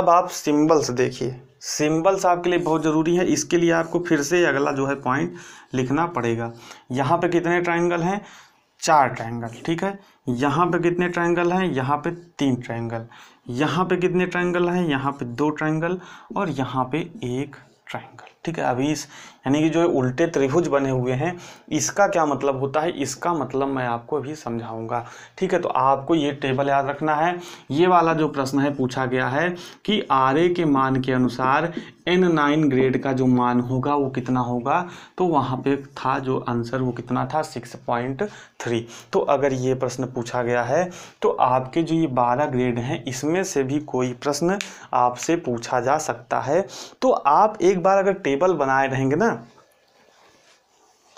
अब आप सिंबल्स देखिए सिंबल्स आपके लिए बहुत ज़रूरी है इसके लिए आपको फिर से अगला जो है पॉइंट लिखना पड़ेगा यहाँ पे कितने ट्रायंगल हैं चार ट्रायंगल ठीक है यहाँ पे कितने ट्रायंगल हैं यहाँ पे तीन ट्रायंगल यहाँ पे कितने ट्रायंगल हैं यहाँ पे दो ट्रायंगल और यहाँ पे एक ट्रायंगल ठीक है अभी इस यानी कि जो उल्टे त्रिभुज बने हुए हैं इसका क्या मतलब होता है इसका मतलब मैं आपको अभी समझाऊंगा ठीक है तो आपको ये टेबल याद रखना है ये वाला जो प्रश्न है पूछा गया है कि आर के मान के अनुसार एन नाइन ग्रेड का जो मान होगा वो कितना होगा तो वहाँ पे था जो आंसर वो कितना था सिक्स पॉइंट थ्री तो अगर ये प्रश्न पूछा गया है तो आपके जो ये बारह ग्रेड हैं इसमें से भी कोई प्रश्न आपसे पूछा जा सकता है तो आप एक बार अगर टेबल बनाए रहेंगे ना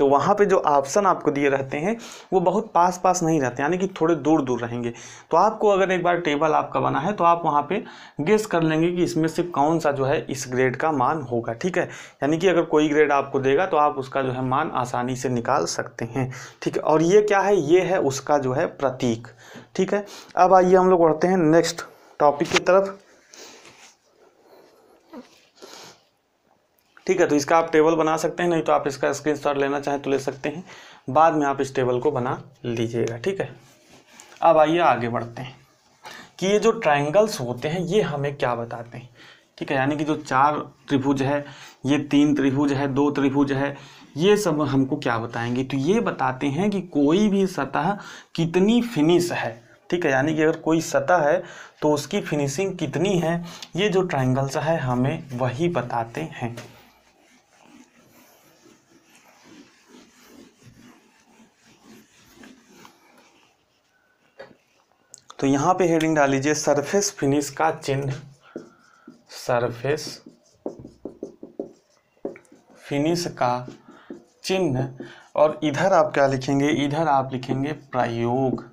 तो वहाँ पे जो ऑप्शन आपको दिए रहते हैं वो बहुत पास पास नहीं रहते यानी कि थोड़े दूर दूर रहेंगे तो आपको अगर एक बार टेबल आपका बना है तो आप वहाँ पे गेस कर लेंगे कि इसमें से कौन सा जो है इस ग्रेड का मान होगा ठीक है यानी कि अगर कोई ग्रेड आपको देगा तो आप उसका जो है मान आसानी से निकाल सकते हैं ठीक है और ये क्या है ये है उसका जो है प्रतीक ठीक है अब आइए हम लोग बढ़ते हैं नेक्स्ट टॉपिक की तरफ ठीक है तो इसका आप टेबल बना सकते हैं नहीं तो आप इसका स्क्रीन लेना चाहें तो ले सकते हैं बाद में आप इस टेबल को बना लीजिएगा ठीक है अब आइए आगे बढ़ते हैं कि ये जो ट्राइंगल्स होते हैं ये हमें क्या बताते हैं ठीक है यानी कि जो चार त्रिभुज है ये तीन त्रिभुज है दो त्रिभुज है ये सब हमको क्या बताएंगे तो ये बताते हैं कि कोई भी सतह कितनी फिनिश है ठीक है यानी कि अगर कोई सतह है तो उसकी फिनिशिंग कितनी है ये जो ट्राइंगल्स है हमें वही बताते हैं तो यहाँ पे हेडिंग डाल लीजिए सरफेस फिनिश का चिन्ह सरफेस फिनिश का चिन्ह और इधर आप क्या लिखेंगे इधर आप लिखेंगे प्रयोग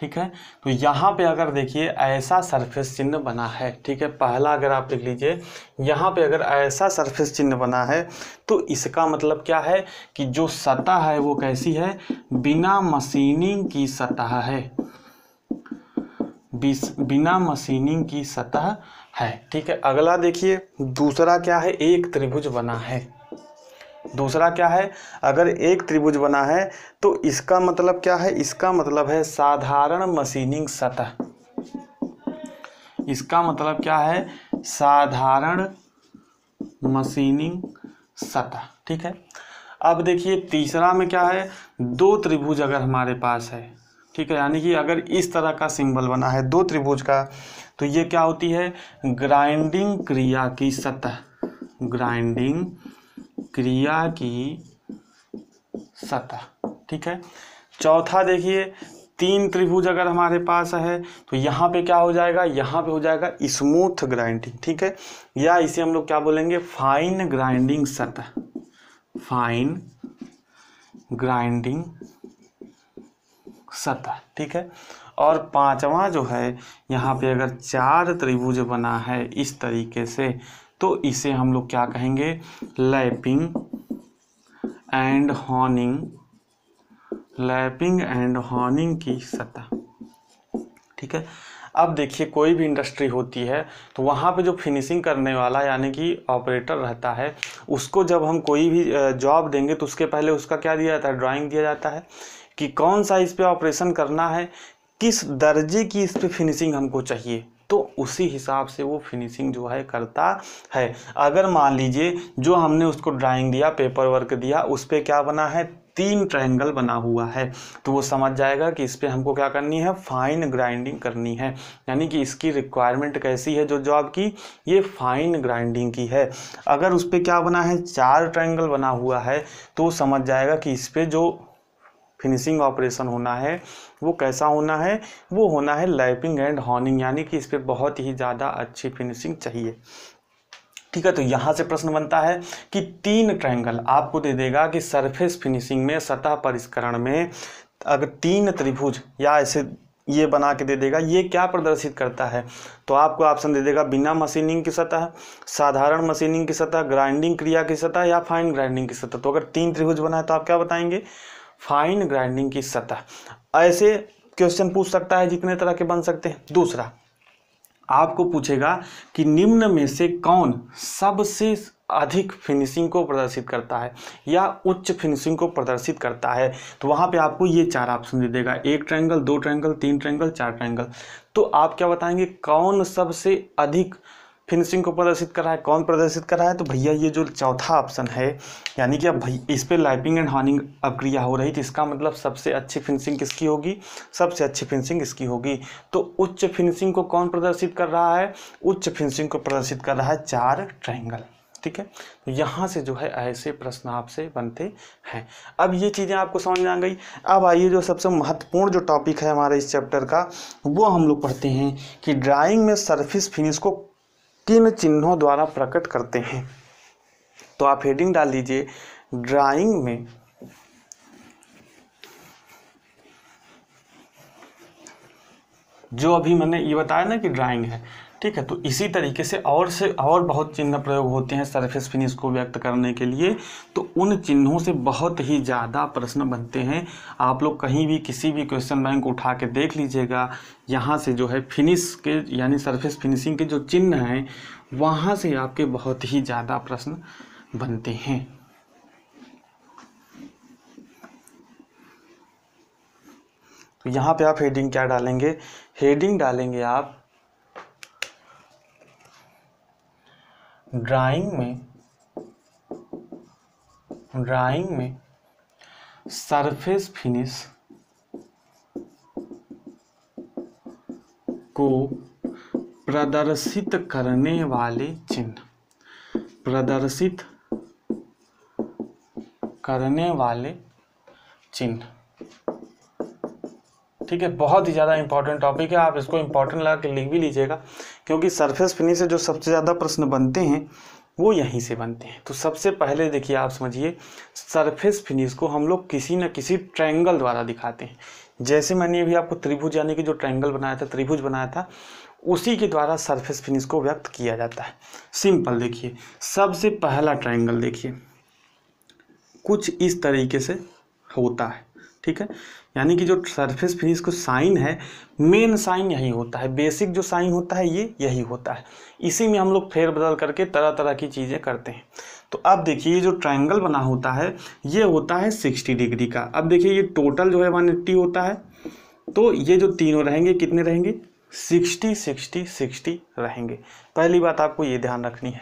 ठीक है तो यहाँ पे अगर देखिए ऐसा सरफेस चिन्ह बना है ठीक है पहला अगर आप लिख लीजिए यहाँ पे अगर ऐसा सरफेस चिन्ह बना है तो इसका मतलब क्या है कि जो सतह है वो कैसी है बिना मशीनिंग की सतह है बिना मशीनिंग की सतह है ठीक है अगला देखिए दूसरा क्या है एक त्रिभुज बना है दूसरा क्या है अगर एक त्रिभुज बना है तो इसका मतलब क्या है इसका मतलब है साधारण मशीनिंग सतह इसका मतलब क्या है साधारण मशीनिंग सतह ठीक है अब देखिए तीसरा में क्या है दो त्रिभुज अगर हमारे पास है ठीक है यानी कि अगर इस तरह का सिंबल बना है दो त्रिभुज का तो ये क्या होती है ग्राइंडिंग क्रिया की सतह ग्राइंडिंग क्रिया की सतह ठीक है चौथा देखिए तीन त्रिभुज अगर हमारे पास है तो यहाँ पे क्या हो जाएगा यहाँ पे हो जाएगा स्मूथ ग्राइंडिंग ठीक है या इसे हम लोग क्या बोलेंगे फाइन ग्राइंडिंग सतह फाइन ग्राइंडिंग सतह ठीक है और पांचवा जो है यहाँ पे अगर चार त्रिभुज बना है इस तरीके से तो इसे हम लोग क्या कहेंगे lapping and honing lapping and honing की सतह ठीक है अब देखिए कोई भी इंडस्ट्री होती है तो वहाँ पे जो फिनिशिंग करने वाला यानी कि ऑपरेटर रहता है उसको जब हम कोई भी जॉब देंगे तो उसके पहले उसका क्या दिया जाता है ड्राइंग दिया जाता है कि कौन सा इस पर ऑपरेशन करना है किस दर्जे की इस पर फिनिशिंग हमको चाहिए तो उसी हिसाब से वो फिनिशिंग जो है करता है अगर मान लीजिए जो हमने उसको ड्राइंग दिया पेपर वर्क दिया उस पर क्या बना है तीन ट्रायंगल बना हुआ है तो वो समझ जाएगा कि इस पर हमको क्या करनी है फाइन ग्राइंडिंग करनी है यानी कि इसकी रिक्वायरमेंट कैसी है जो जॉब की ये फाइन ग्राइंडिंग की है अगर उस पर क्या बना है चार ट्रायंगल बना हुआ है तो समझ जाएगा कि इस पर जो फिनिशिंग ऑपरेशन होना है वो कैसा होना है वो होना है लैपिंग एंड हॉर्निंग यानी कि इस पर बहुत ही ज़्यादा अच्छी फिनिशिंग चाहिए ठीक है तो यहाँ से प्रश्न बनता है कि तीन ट्रायंगल आपको दे देगा कि सरफेस फिनिशिंग में सतह परिष्करण में अगर तीन त्रिभुज या ऐसे ये बना के दे देगा ये क्या प्रदर्शित करता है तो आपको ऑप्शन दे देगा बिना मशीनिंग की सतह साधारण मशीनिंग की सतह ग्राइंडिंग क्रिया की सतह या फाइन ग्राइंडिंग की सतह तो अगर तीन त्रिभुज बना है तो आप क्या बताएंगे फाइन ग्राइंडिंग की सतह ऐसे क्वेश्चन पूछ सकता है जितने तरह के बन सकते हैं दूसरा आपको पूछेगा कि निम्न में से कौन सबसे अधिक फिनिशिंग को प्रदर्शित करता है या उच्च फिनिशिंग को प्रदर्शित करता है तो वहाँ पे आपको ये चार ऑप्शन दे देगा एक ट्रायंगल दो ट्रायंगल तीन ट्रायंगल चार ट्रायंगल तो आप क्या बताएंगे कौन सबसे अधिक फिनिशिंग को प्रदर्शित कर रहा है कौन प्रदर्शित कर रहा है तो भैया ये जो चौथा ऑप्शन है यानी कि अब भैया इस पर लाइपिंग एंड हॉनिंग अक्रिया हो रही थी तो इसका मतलब सबसे अच्छी फिनिशिंग किसकी होगी सबसे अच्छी फिनिशिंग इसकी होगी तो उच्च फिनिशिंग को कौन प्रदर्शित कर रहा है उच्च फिनिशिंग को प्रदर्शित कर रहा है चार ट्राइंगल ठीक है तो यहाँ से जो है ऐसे प्रश्न आपसे बनते हैं अब ये चीज़ें आपको समझ में आ गई अब आइए जो सबसे महत्वपूर्ण जो टॉपिक है हमारे इस चैप्टर का वो हम लोग पढ़ते हैं कि ड्राइंग में सरफेस फिनिश को किन चिन्हों द्वारा प्रकट करते हैं तो आप हेडिंग डाल दीजिए ड्राइंग में जो अभी मैंने ये बताया ना कि ड्राइंग है ठीक है तो इसी तरीके से और से और बहुत चिन्ह प्रयोग होते हैं सरफेस फिनिश को व्यक्त करने के लिए तो उन चिन्हों से बहुत ही ज़्यादा प्रश्न बनते हैं आप लोग कहीं भी किसी भी क्वेश्चन बैंक उठा के देख लीजिएगा यहाँ से जो है फिनिश के यानी सरफेस फिनिशिंग के जो चिन्ह हैं वहाँ से आपके बहुत ही ज़्यादा प्रश्न बनते हैं तो यहाँ पे आप हेडिंग क्या डालेंगे हेडिंग डालेंगे आप ड्राइंग में ड्राइंग में सरफेस फिनिश को प्रदर्शित करने वाले चिन्ह प्रदर्शित करने वाले चिन्ह ठीक है बहुत ही ज़्यादा इंपॉर्टेंट टॉपिक है आप इसको इंपॉर्टेंट लगा के लिख भी लीजिएगा क्योंकि सरफेस फिनिश से जो सबसे ज़्यादा प्रश्न बनते हैं वो यहीं से बनते हैं तो सबसे पहले देखिए आप समझिए सरफेस फिनिश को हम लोग किसी न किसी ट्रायंगल द्वारा दिखाते हैं जैसे मैंने अभी आपको त्रिभुज यानी कि जो ट्रायंगल बनाया था त्रिभुज बनाया था उसी के द्वारा सरफेस फिनिश को व्यक्त किया जाता है सिंपल देखिए सबसे पहला ट्रायंगल देखिए कुछ इस तरीके से होता है ठीक है यानी कि जो सरफेस फिनिश को साइन है मेन साइन यही होता है बेसिक जो साइन होता है ये यही होता है इसी में हम लोग फेरबदल करके तरह तरह की चीज़ें करते हैं तो अब देखिए ये जो ट्रायंगल बना होता है ये होता है सिक्सटी डिग्री का अब देखिए ये टोटल जो है वन एट्टी होता है तो ये जो तीनों रहेंगे कितने रहेंगे सिक्सटी सिक्सटी सिक्सटी रहेंगे पहली बात आपको ये ध्यान रखनी है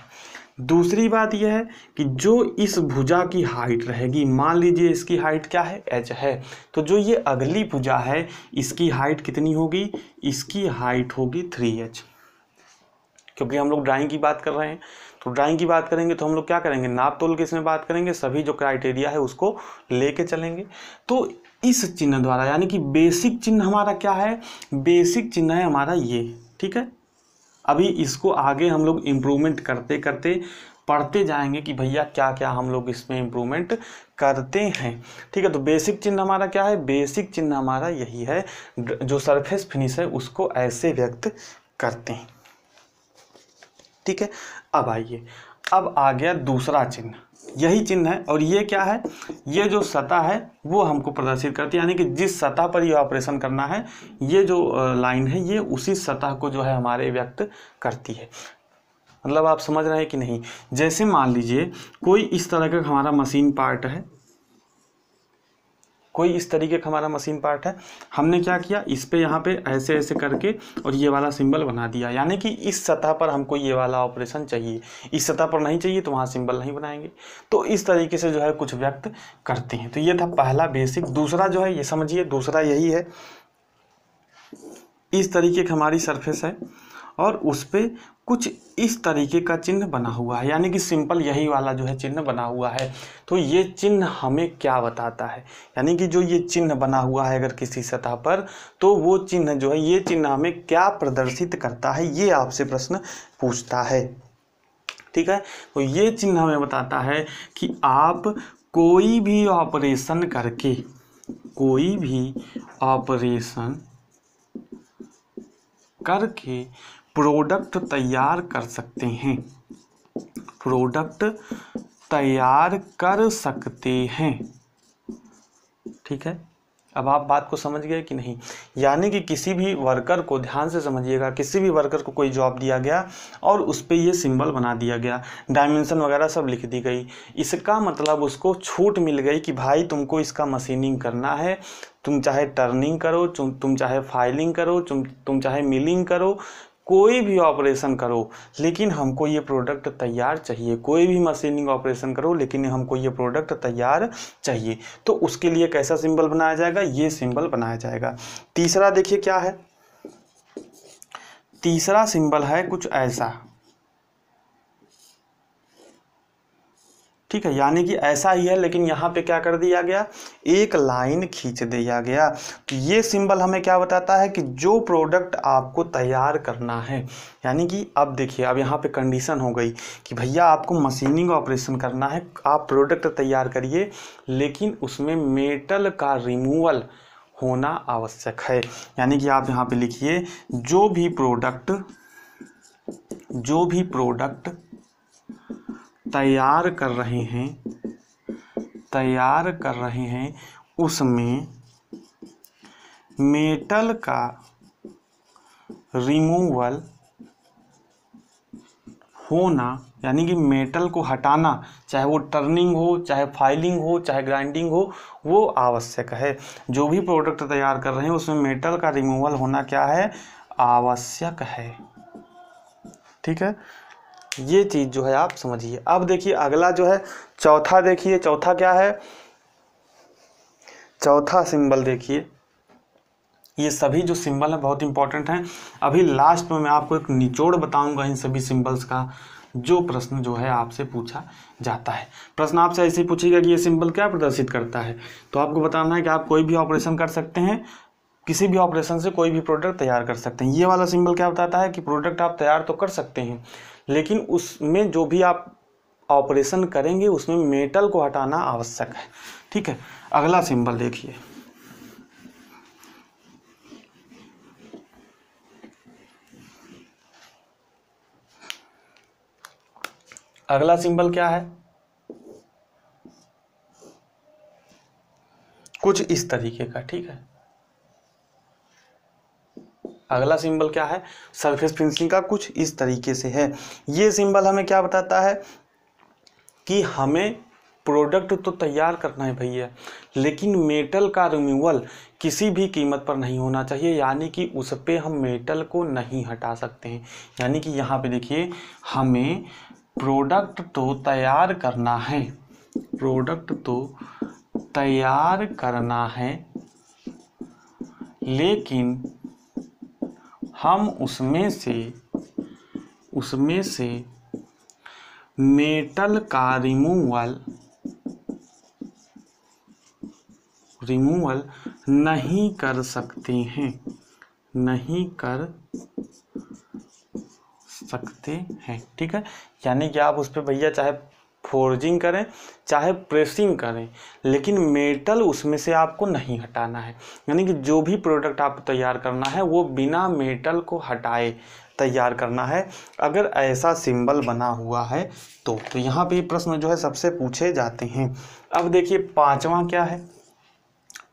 दूसरी बात यह है कि जो इस भुजा की हाइट रहेगी मान लीजिए इसकी हाइट क्या है एच है तो जो ये अगली भुजा है इसकी हाइट कितनी होगी इसकी हाइट होगी थ्री एच क्योंकि हम लोग ड्राइंग की बात कर रहे हैं तो ड्राइंग की बात करेंगे तो हम लोग क्या करेंगे नाप तोल के इसमें बात करेंगे सभी जो क्राइटेरिया है उसको लेके चलेंगे तो इस चिन्ह द्वारा यानी कि बेसिक चिन्ह हमारा क्या है बेसिक चिन्ह है हमारा ये ठीक है अभी इसको आगे हम लोग इम्प्रूवमेंट करते करते पढ़ते जाएंगे कि भैया क्या क्या हम लोग इसमें इम्प्रूवमेंट करते हैं ठीक है तो बेसिक चिन्ह हमारा क्या है बेसिक चिन्ह हमारा यही है जो सरफेस फिनिश है उसको ऐसे व्यक्त करते हैं ठीक है अब आइए अब आ गया दूसरा चिन्ह यही चिन्ह है और ये क्या है ये जो सतह है वो हमको प्रदर्शित करती है यानी कि जिस सतह पर ये ऑपरेशन करना है ये जो लाइन है ये उसी सतह को जो है हमारे व्यक्त करती है मतलब आप समझ रहे हैं कि नहीं जैसे मान लीजिए कोई इस तरह का हमारा मशीन पार्ट है कोई इस तरीके का हमारा मशीन पार्ट है हमने क्या किया इस पर यहाँ पे ऐसे ऐसे करके और ये वाला सिंबल बना दिया यानी कि इस सतह पर हमको ये वाला ऑपरेशन चाहिए इस सतह पर नहीं चाहिए तो वहाँ सिंबल नहीं बनाएंगे तो इस तरीके से जो है कुछ व्यक्त करते हैं तो ये था पहला बेसिक दूसरा जो है ये समझिए दूसरा यही है इस तरीके की हमारी सरफेस है और उस पर कुछ इस तरीके का चिन्ह बना हुआ है यानी कि सिंपल यही वाला जो है चिन्ह बना हुआ है तो ये चिन्ह हमें क्या बताता है यानी कि जो ये चिन्ह बना हुआ है अगर किसी सतह पर तो वो चिन्ह जो है ये चिन्ह हमें क्या प्रदर्शित करता है ये आपसे प्रश्न पूछता है ठीक है तो ये चिन्ह हमें बताता है कि आप कोई भी ऑपरेशन करके कोई भी ऑपरेशन करके प्रोडक्ट तैयार कर सकते हैं प्रोडक्ट तैयार कर सकते हैं ठीक है अब आप बात को समझ गए कि नहीं यानी कि किसी भी वर्कर को ध्यान से समझिएगा किसी भी वर्कर को कोई जॉब दिया गया और उस पर ये सिंबल बना दिया गया डायमेंशन वगैरह सब लिख दी गई इसका मतलब उसको छूट मिल गई कि भाई तुमको इसका मशीनिंग करना है तुम चाहे टर्निंग करो तुम चाहे फाइलिंग करो तुम तुम चाहे मिलिंग करो कोई भी ऑपरेशन करो लेकिन हमको ये प्रोडक्ट तैयार चाहिए कोई भी मशीनिंग ऑपरेशन करो लेकिन हमको ये प्रोडक्ट तैयार चाहिए तो उसके लिए कैसा सिंबल बनाया जाएगा ये सिंबल बनाया जाएगा तीसरा देखिए क्या है तीसरा सिंबल है कुछ ऐसा ठीक है यानी कि ऐसा ही है लेकिन यहाँ पे क्या कर दिया गया एक लाइन खींच दिया गया तो ये सिंबल हमें क्या बताता है कि जो प्रोडक्ट आपको तैयार करना है यानी कि अब देखिए अब यहाँ पे कंडीशन हो गई कि भैया आपको मशीनिंग ऑपरेशन करना है आप प्रोडक्ट तैयार करिए लेकिन उसमें मेटल का रिमूवल होना आवश्यक है यानी कि आप यहाँ पर लिखिए जो भी प्रोडक्ट जो भी प्रोडक्ट तैयार कर रहे हैं तैयार कर रहे हैं उसमें मेटल का रिमूवल होना यानी कि मेटल को हटाना चाहे वो टर्निंग हो चाहे फाइलिंग हो चाहे ग्राइंडिंग हो वो आवश्यक है जो भी प्रोडक्ट तैयार कर रहे हैं उसमें मेटल का रिमूवल होना क्या है आवश्यक है ठीक है ये चीज़ जो है आप समझिए अब देखिए अगला जो है चौथा देखिए चौथा क्या है चौथा सिंबल देखिए ये सभी जो सिंबल है बहुत इंपॉर्टेंट हैं अभी लास्ट में मैं आपको एक निचोड़ बताऊंगा इन सभी सिंबल्स का जो प्रश्न जो है आपसे पूछा जाता है प्रश्न आपसे ऐसे पूछेगा कि ये सिंबल क्या प्रदर्शित करता है तो आपको बताना है कि आप कोई भी ऑपरेशन कर सकते हैं किसी भी ऑपरेशन से कोई भी प्रोडक्ट तैयार कर सकते हैं ये वाला सिंबल क्या बताता है कि प्रोडक्ट आप तैयार तो कर सकते हैं लेकिन उसमें जो भी आप ऑपरेशन करेंगे उसमें मेटल को हटाना आवश्यक है ठीक है अगला सिंबल देखिए अगला सिंबल क्या है कुछ इस तरीके का ठीक है अगला सिंबल क्या है सरफेस फिनिशिंग का कुछ इस तरीके से है ये सिंबल हमें क्या बताता है कि हमें प्रोडक्ट तो तैयार करना है भैया लेकिन मेटल का रिमूवल किसी भी कीमत पर नहीं होना चाहिए यानी कि उस पर हम मेटल को नहीं हटा सकते हैं यानी कि यहाँ पे देखिए हमें प्रोडक्ट तो तैयार करना है प्रोडक्ट तो तैयार करना है लेकिन हम उसमें से उसमें से मेटल का रिमूवल रिमूवल नहीं कर सकते हैं नहीं कर सकते हैं ठीक है यानी कि आप उस पर भैया चाहे फोर्जिंग करें चाहे प्रेसिंग करें लेकिन मेटल उसमें से आपको नहीं हटाना है यानी कि जो भी प्रोडक्ट आप तैयार करना है वो बिना मेटल को हटाए तैयार करना है अगर ऐसा सिंबल बना हुआ है तो तो यहाँ पे प्रश्न जो है सबसे पूछे जाते हैं अब देखिए पाँचवा क्या है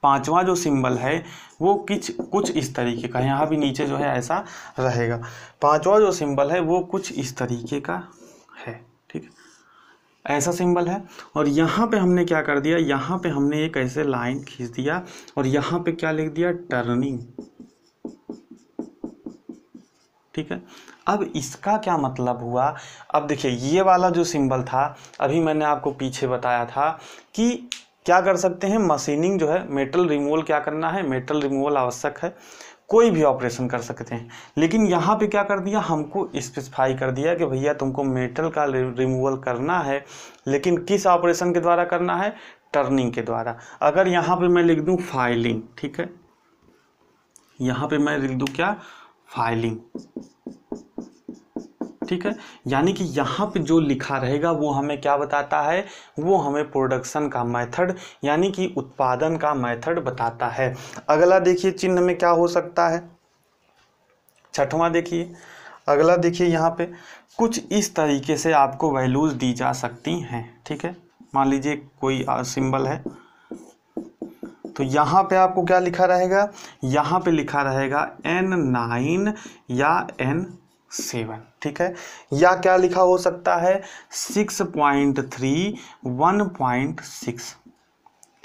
पांचवा जो सिंबल है वो किच कुछ इस तरीके का यहाँ भी नीचे जो है ऐसा रहेगा पांचवा जो सिंबल है वो कुछ इस तरीके का है ऐसा सिंबल है और यहाँ पे हमने क्या कर दिया यहाँ पे हमने एक ऐसे लाइन खींच दिया और यहाँ पे क्या लिख दिया टर्निंग ठीक है अब इसका क्या मतलब हुआ अब देखिए ये वाला जो सिंबल था अभी मैंने आपको पीछे बताया था कि क्या कर सकते हैं मशीनिंग जो है मेटल रिमूवल क्या करना है मेटल रिमूवल आवश्यक है कोई भी ऑपरेशन कर सकते हैं लेकिन यहाँ पे क्या कर दिया हमको स्पेसिफाई कर दिया कि भैया तुमको मेटल का रिमूवल करना है लेकिन किस ऑपरेशन के द्वारा करना है टर्निंग के द्वारा अगर यहाँ पे मैं लिख दूँ फाइलिंग ठीक है यहाँ पे मैं लिख दूँ क्या फाइलिंग ठीक है यानी कि यहाँ पे जो लिखा रहेगा वो हमें क्या बताता है वो हमें प्रोडक्शन का मेथड यानी कि उत्पादन का मेथड बताता है अगला देखिए चिन्ह में क्या हो सकता है छठवां देखिए अगला देखिए यहाँ पे कुछ इस तरीके से आपको वैल्यूज़ दी जा सकती हैं ठीक है मान लीजिए कोई सिंबल है तो यहाँ पे आपको क्या लिखा रहेगा यहाँ पे लिखा रहेगा एन नाइन या एन सेवन ठीक है या क्या लिखा हो सकता है six point three one point six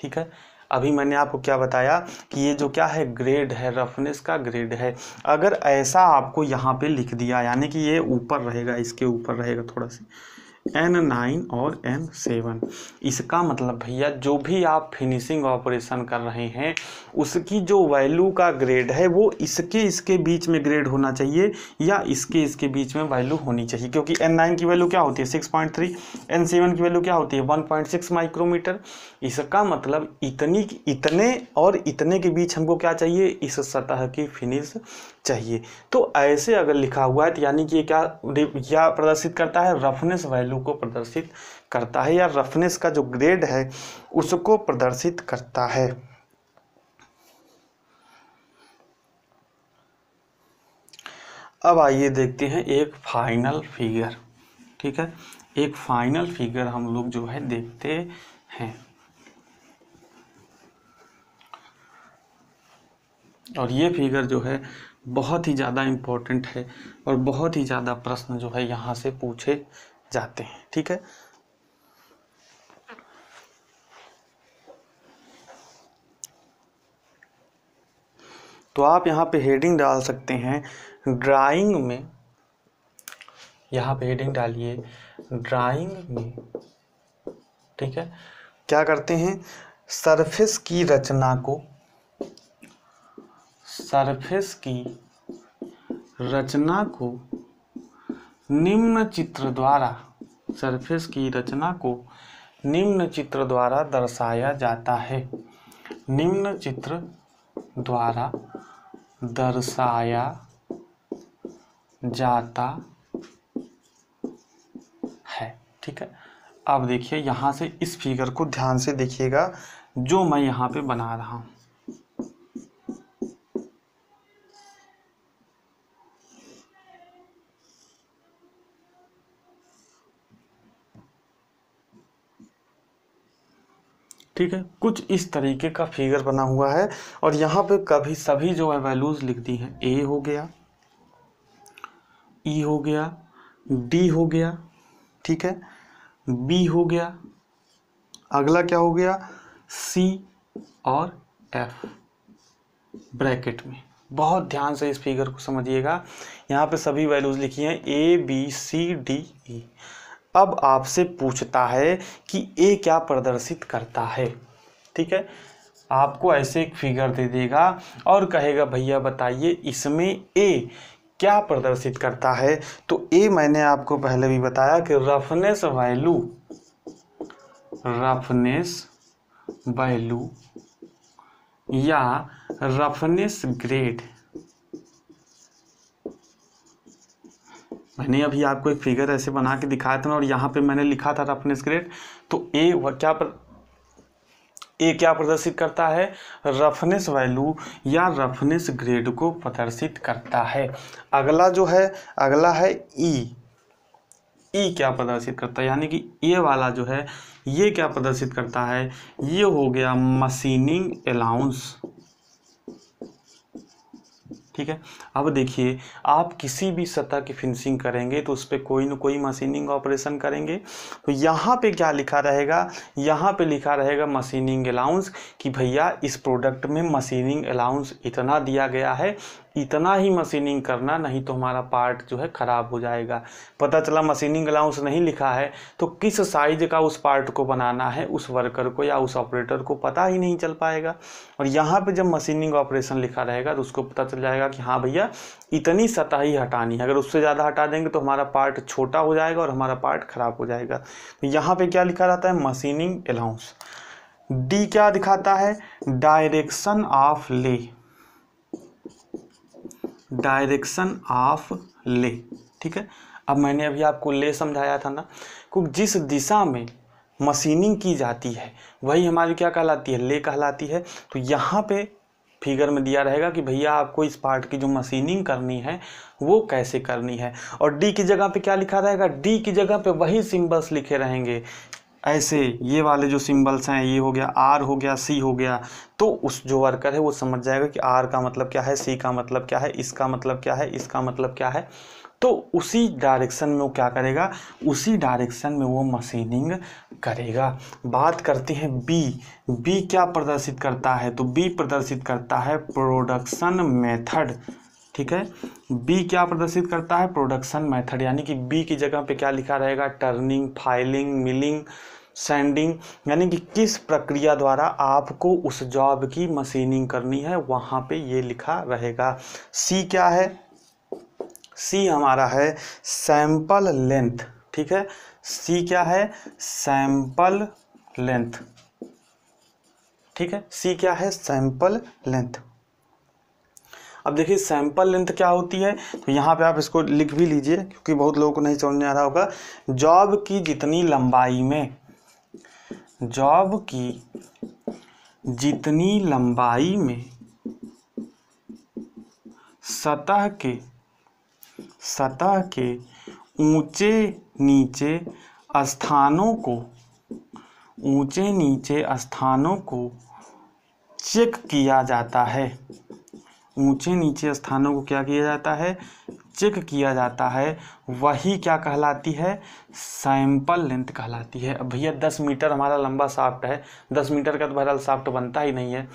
ठीक है अभी मैंने आपको क्या बताया कि ये जो क्या है ग्रेड है रफनेस का ग्रेड है अगर ऐसा आपको यहाँ पे लिख दिया यानी कि ये ऊपर रहेगा इसके ऊपर रहेगा थोड़ा सा एन नाइन और एन सेवन इसका मतलब भैया जो भी आप फिनिशिंग ऑपरेशन कर रहे हैं उसकी जो वैल्यू का ग्रेड है वो इसके इसके बीच में ग्रेड होना चाहिए या इसके इसके बीच में वैल्यू होनी चाहिए क्योंकि एन नाइन की वैल्यू क्या होती है six point three N seven की वैल्यू क्या होती है वन पॉइंट सिक्स माइक्रोमीटर इसका मतलब इतनी इतने और इतने के बीच हमको क्या चाहिए इस सतह की फिनिश चाहिए तो ऐसे अगर लिखा हुआ है तो यानी कि क्या क्या प्रदर्शित करता है रफनेस वैल्यू को प्रदर्शित करता है या रफनेस का जो ग्रेड है उसको प्रदर्शित करता है अब आइए देखते हैं एक फाइनल फिगर ठीक है एक फाइनल फिगर हम लोग जो है देखते हैं और ये फिगर जो है बहुत ही ज़्यादा इम्पोर्टेंट है और बहुत ही ज़्यादा प्रश्न जो है यहाँ से पूछे जाते हैं ठीक है तो आप यहाँ पे हेडिंग डाल सकते हैं ड्राइंग में यहाँ पे हेडिंग डालिए ड्राइंग में ठीक है क्या करते हैं सरफेस की रचना को सरफेस की रचना को निम्न चित्र द्वारा सरफेस की रचना को निम्न चित्र द्वारा दर्शाया जाता है निम्न चित्र द्वारा दर्शाया जाता है ठीक है अब देखिए यहाँ से इस फिगर को ध्यान से देखिएगा जो मैं यहाँ पे बना रहा हूँ ठीक है कुछ इस तरीके का फिगर बना हुआ है और यहाँ पे कभी सभी जो है वैल्यूज़ लिख दी हैं ए हो गया ई e हो गया डी हो गया ठीक है बी हो गया अगला क्या हो गया सी और एफ ब्रैकेट में बहुत ध्यान से इस फिगर को समझिएगा यहाँ पे सभी वैल्यूज़ लिखी हैं A B C D E e. अब आपसे पूछता है कि ए क्या प्रदर्शित करता है ठीक है आपको ऐसे एक फिगर दे देगा और कहेगा भैया बताइए इसमें ए क्या प्रदर्शित करता है तो ए मैंने आपको पहले भी बताया कि रफनेस वैल्यू रफनेस वैल्यू या रफनेस ग्रेड मैंने अभी आपको एक फिगर ऐसे बना के दिखाया था और यहाँ पे मैंने लिखा था रफनेस ग्रेड तो ए क्या पर ए क्या प्रदर्शित करता है रफनेस वैल्यू या रफनेस ग्रेड को प्रदर्शित करता है अगला जो है अगला है ई e। ई e क्या प्रदर्शित करता है यानी कि ये वाला जो है ये क्या प्रदर्शित करता है ये हो गया मशीनिंग अलाउंस ठीक है अब देखिए आप किसी भी सतह की फिनिशिंग करेंगे तो उस पर कोई ना कोई मशीनिंग ऑपरेशन करेंगे तो यहाँ पे क्या लिखा रहेगा यहाँ पे लिखा रहेगा मशीनिंग अलाउंस कि भैया इस प्रोडक्ट में मशीनिंग अलाउंस इतना दिया गया है इतना ही मशीनिंग करना नहीं तो हमारा पार्ट जो है ख़राब हो जाएगा पता चला मशीनिंग अलाउंस नहीं लिखा है तो किस साइज का उस पार्ट को बनाना है उस वर्कर को या उस ऑपरेटर को पता ही नहीं चल पाएगा और यहाँ पे जब मशीनिंग ऑपरेशन लिखा रहेगा तो उसको पता चल जाएगा कि हाँ भैया इतनी सतह ही हटानी है अगर उससे ज़्यादा हटा देंगे तो हमारा पार्ट छोटा हो जाएगा और हमारा पार्ट ख़राब हो जाएगा तो यहाँ पर क्या लिखा रहता है मशीनिंग अलाउंस डी क्या दिखाता है direction of lay direction of lay ठीक है अब मैंने अभी आपको ले समझाया था ना कि जिस दिशा में मशीनिंग की जाती है वही हमारी क्या कहलाती है ले कहलाती है तो यहाँ पे फिगर में दिया रहेगा कि भैया आपको इस पार्ट की जो मशीनिंग करनी है वो कैसे करनी है और डी की जगह पे क्या लिखा रहेगा डी की जगह पे वही सिंबल्स लिखे रहेंगे ऐसे ये वाले जो सिम्बल्स हैं ये हो गया आर हो गया सी हो गया तो उस जो वर्कर है वो समझ जाएगा कि आर का मतलब क्या है सी का मतलब क्या है इसका मतलब क्या है इसका मतलब क्या है तो उसी डायरेक्शन में वो क्या करेगा उसी डायरेक्शन में वो मशीनिंग करेगा बात करते हैं बी बी क्या प्रदर्शित करता है तो बी प्रदर्शित करता है प्रोडक्शन मेथड ठीक है बी क्या प्रदर्शित करता है प्रोडक्शन मेथड यानी कि बी की जगह पे क्या लिखा रहेगा टर्निंग फाइलिंग मिलिंग सेंडिंग यानी कि किस प्रक्रिया द्वारा आपको उस जॉब की मशीनिंग करनी है वहाँ पे ये लिखा रहेगा सी क्या है सी हमारा है सैंपल लेंथ ठीक है सी क्या है सैंपल लेंथ ठीक है सी क्या है सैंपल लेंथ अब देखिए सैम्पल लेंथ क्या होती है तो यहाँ पे आप इसको लिख भी लीजिए क्योंकि बहुत लोगों को नहीं समझ आ रहा होगा जॉब की जितनी लंबाई में जॉब की जितनी लंबाई में सतह के सतह के ऊंचे नीचे स्थानों को ऊंचे नीचे स्थानों को चेक किया जाता है ऊंचे नीचे स्थानों को क्या किया जाता है चेक किया जाता है वही क्या कहलाती है सैंपल लेंथ कहलाती है भैया दस मीटर हमारा लंबा साफ्ट है दस मीटर का तो बहरहाल साफ्ट बनता ही नहीं है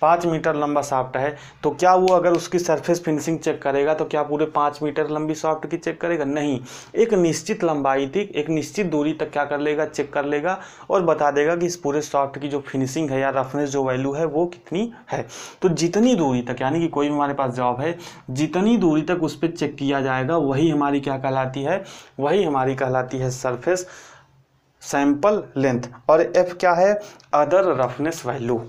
पाँच मीटर लंबा साफ्ट है तो क्या वो अगर उसकी सरफेस फिनिशिंग चेक करेगा तो क्या पूरे पाँच मीटर लंबी सॉफ्ट की चेक करेगा नहीं एक निश्चित लंबाई थी एक निश्चित दूरी तक क्या कर लेगा चेक कर लेगा और बता देगा कि इस पूरे सॉफ्ट की जो फिनिशिंग है या रफनेस जो वैल्यू है वो कितनी है तो जितनी दूरी तक यानी कि कोई भी हमारे पास जॉब है जितनी दूरी तक उस पर चेक किया जाएगा वही हमारी क्या कहलाती है वही हमारी कहलाती है सरफेस सैम्पल लेंथ और एफ क्या है अदर रफनेस वैल्यू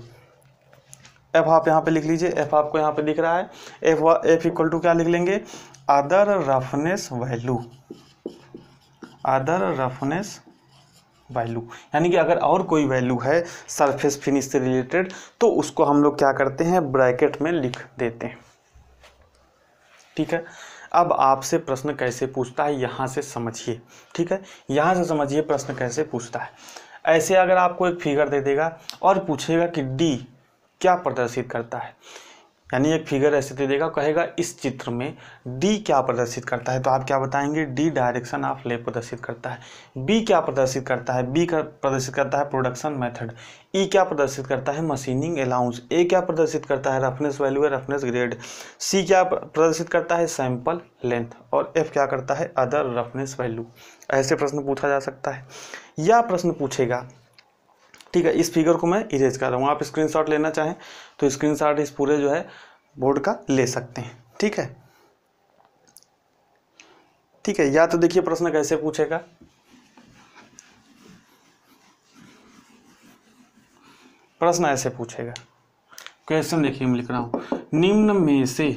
एफ आप यहाँ पे लिख लीजिए एफ आपको यहाँ पे दिख रहा है एफ एफ इक्वल टू क्या लिख लेंगे other roughness value other roughness value यानी कि अगर और कोई वैल्यू है सरफेस फिनिश से रिलेटेड तो उसको हम लोग क्या करते हैं ब्रैकेट में लिख देते हैं ठीक है अब आपसे प्रश्न कैसे पूछता है यहाँ से समझिए ठीक है यहाँ से समझिए प्रश्न कैसे पूछता है ऐसे अगर आपको एक फिगर दे देगा और पूछेगा कि डी क्या प्रदर्शित करता है यानी एक फिगर ऐसे दे तो देगा कहेगा इस चित्र में डी क्या प्रदर्शित करता है तो आप क्या बताएंगे डी डायरेक्शन ऑफ ले प्रदर्शित करता है बी क्या प्रदर्शित करता है बी का प्रदर्शित करता है प्रोडक्शन मेथड ई क्या प्रदर्शित करता है मशीनिंग अलाउंस ए क्या प्रदर्शित करता है रफनेस वैल्यू है रफनेस ग्रेड सी क्या प्रदर्शित करता है सैंपल लेंथ और एफ क्या करता है अदर रफनेस वैल्यू ऐसे प्रश्न पूछा जा सकता है या प्रश्न पूछेगा ठीक है इस फिगर को मैं इरेज कर रहा हूँ आप स्क्रीन लेना चाहें तो स्क्रीन इस पूरे जो है बोर्ड का ले सकते हैं ठीक है ठीक है या तो देखिए प्रश्न कैसे पूछेगा प्रश्न ऐसे पूछेगा क्वेश्चन देखिए मैं लिख रहा हूं निम्न में से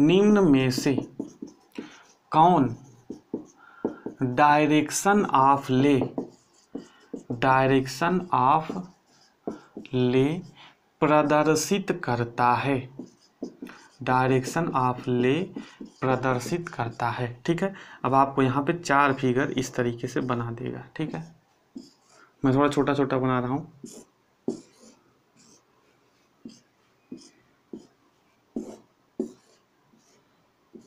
निम्न में से कौन direction of lay direction of lay प्रदर्शित करता है डायरेक्शन ऑफ ले प्रदर्शित करता है ठीक है अब आपको यहाँ पे चार फिगर इस तरीके से बना देगा ठीक है मैं थोड़ा छोटा छोटा बना रहा हूँ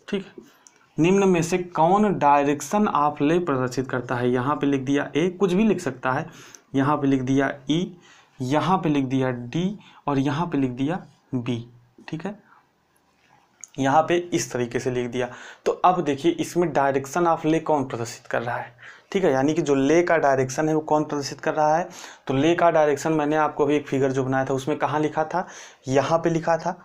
ठीक है निम्न में से कौन डायरेक्शन ऑफ ले प्रदर्शित करता है यहाँ पे लिख दिया ए कुछ भी लिख सकता है यहाँ पे लिख दिया ई e, यहाँ पे लिख दिया डी और यहाँ पे लिख दिया बी ठीक है यहाँ पे इस तरीके से लिख दिया तो अब देखिए इसमें डायरेक्शन ऑफ ले कौन प्रदर्शित कर रहा है ठीक है यानी कि जो ले का डायरेक्शन है वो कौन प्रदर्शित कर रहा है तो ले का डायरेक्शन मैंने आपको अभी एक फिगर जो बनाया था उसमें कहाँ लिखा था यहाँ पे लिखा था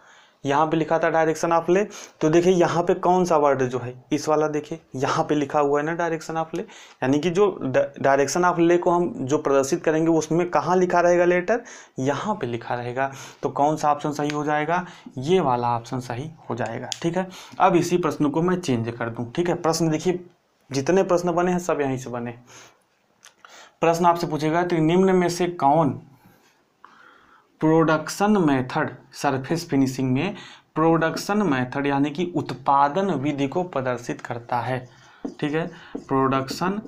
यहाँ पे लिखा था डायरेक्शन ऑफ ले तो देखिए यहाँ पे कौन सा वर्ड जो है इस वाला देखिए यहाँ पे लिखा हुआ है ना डायरेक्शन ऑफ ले यानी कि जो डायरेक्शन ऑफ ले को हम जो प्रदर्शित करेंगे उसमें कहाँ लिखा रहेगा लेटर यहाँ पे लिखा रहेगा तो कौन सा ऑप्शन सही हो जाएगा ये वाला ऑप्शन सही हो जाएगा ठीक है अब इसी प्रश्न को मैं चेंज कर दूँ ठीक है प्रश्न देखिए जितने प्रश्न बने हैं सब यहीं से बने प्रश्न आपसे पूछेगा तो निम्न में से कौन प्रोडक्शन मेथड सरफेस फिनिशिंग में प्रोडक्शन मेथड यानी कि उत्पादन विधि को प्रदर्शित करता है ठीक है प्रोडक्शन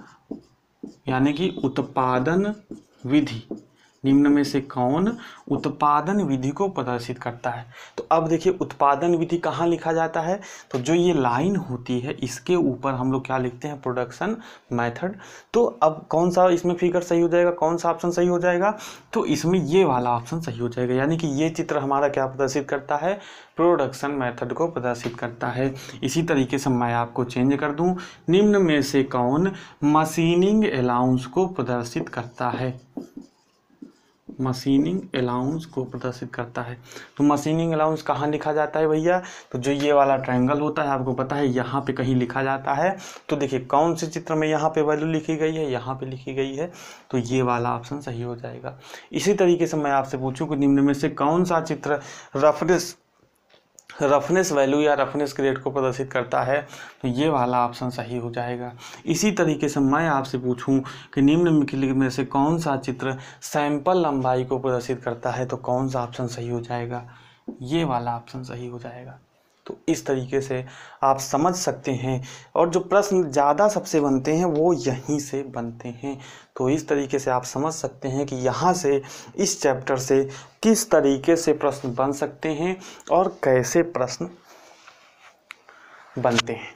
यानी कि उत्पादन विधि निम्न में से कौन उत्पादन विधि को प्रदर्शित करता है तो अब देखिए उत्पादन विधि कहाँ लिखा जाता है तो जो ये लाइन होती है इसके ऊपर हम लोग क्या लिखते हैं प्रोडक्शन मेथड तो अब कौन सा इसमें फिगर सही हो जाएगा कौन सा ऑप्शन सही हो जाएगा तो इसमें ये वाला ऑप्शन सही हो जाएगा यानी कि ये चित्र हमारा क्या प्रदर्शित करता है प्रोडक्शन मेथड को प्रदर्शित करता है इसी तरीके से मैं आपको चेंज कर दूं निम्न में से कौन मशीनिंग अलाउंस को प्रदर्शित करता है मशीनिंग अलाउंस को प्रदर्शित करता है तो मशीनिंग अलाउंस कहाँ लिखा जाता है भैया तो जो ये वाला ट्रायंगल होता है आपको पता है यहाँ पे कहीं लिखा जाता है तो देखिए कौन से चित्र में यहाँ पे वैल्यू लिखी गई है यहाँ पे लिखी गई है तो ये वाला ऑप्शन सही हो जाएगा इसी तरीके से मैं आपसे पूछूँ कि निम्न में से कौन सा चित्र रेफरेंस रफनेस वैल्यू या रफनेस ग्रेड को प्रदर्शित करता है तो ये वाला ऑप्शन सही हो जाएगा इसी तरीके से मैं आपसे पूछूं कि निम्न में से कौन सा चित्र सैंपल लंबाई को प्रदर्शित करता है तो कौन सा ऑप्शन सही हो जाएगा ये वाला ऑप्शन सही हो जाएगा तो इस तरीके से आप समझ सकते हैं और जो प्रश्न ज़्यादा सबसे बनते हैं वो यहीं से बनते हैं तो इस तरीके से आप समझ सकते हैं कि यहाँ से इस चैप्टर से किस तरीके से प्रश्न बन सकते हैं और कैसे प्रश्न बनते हैं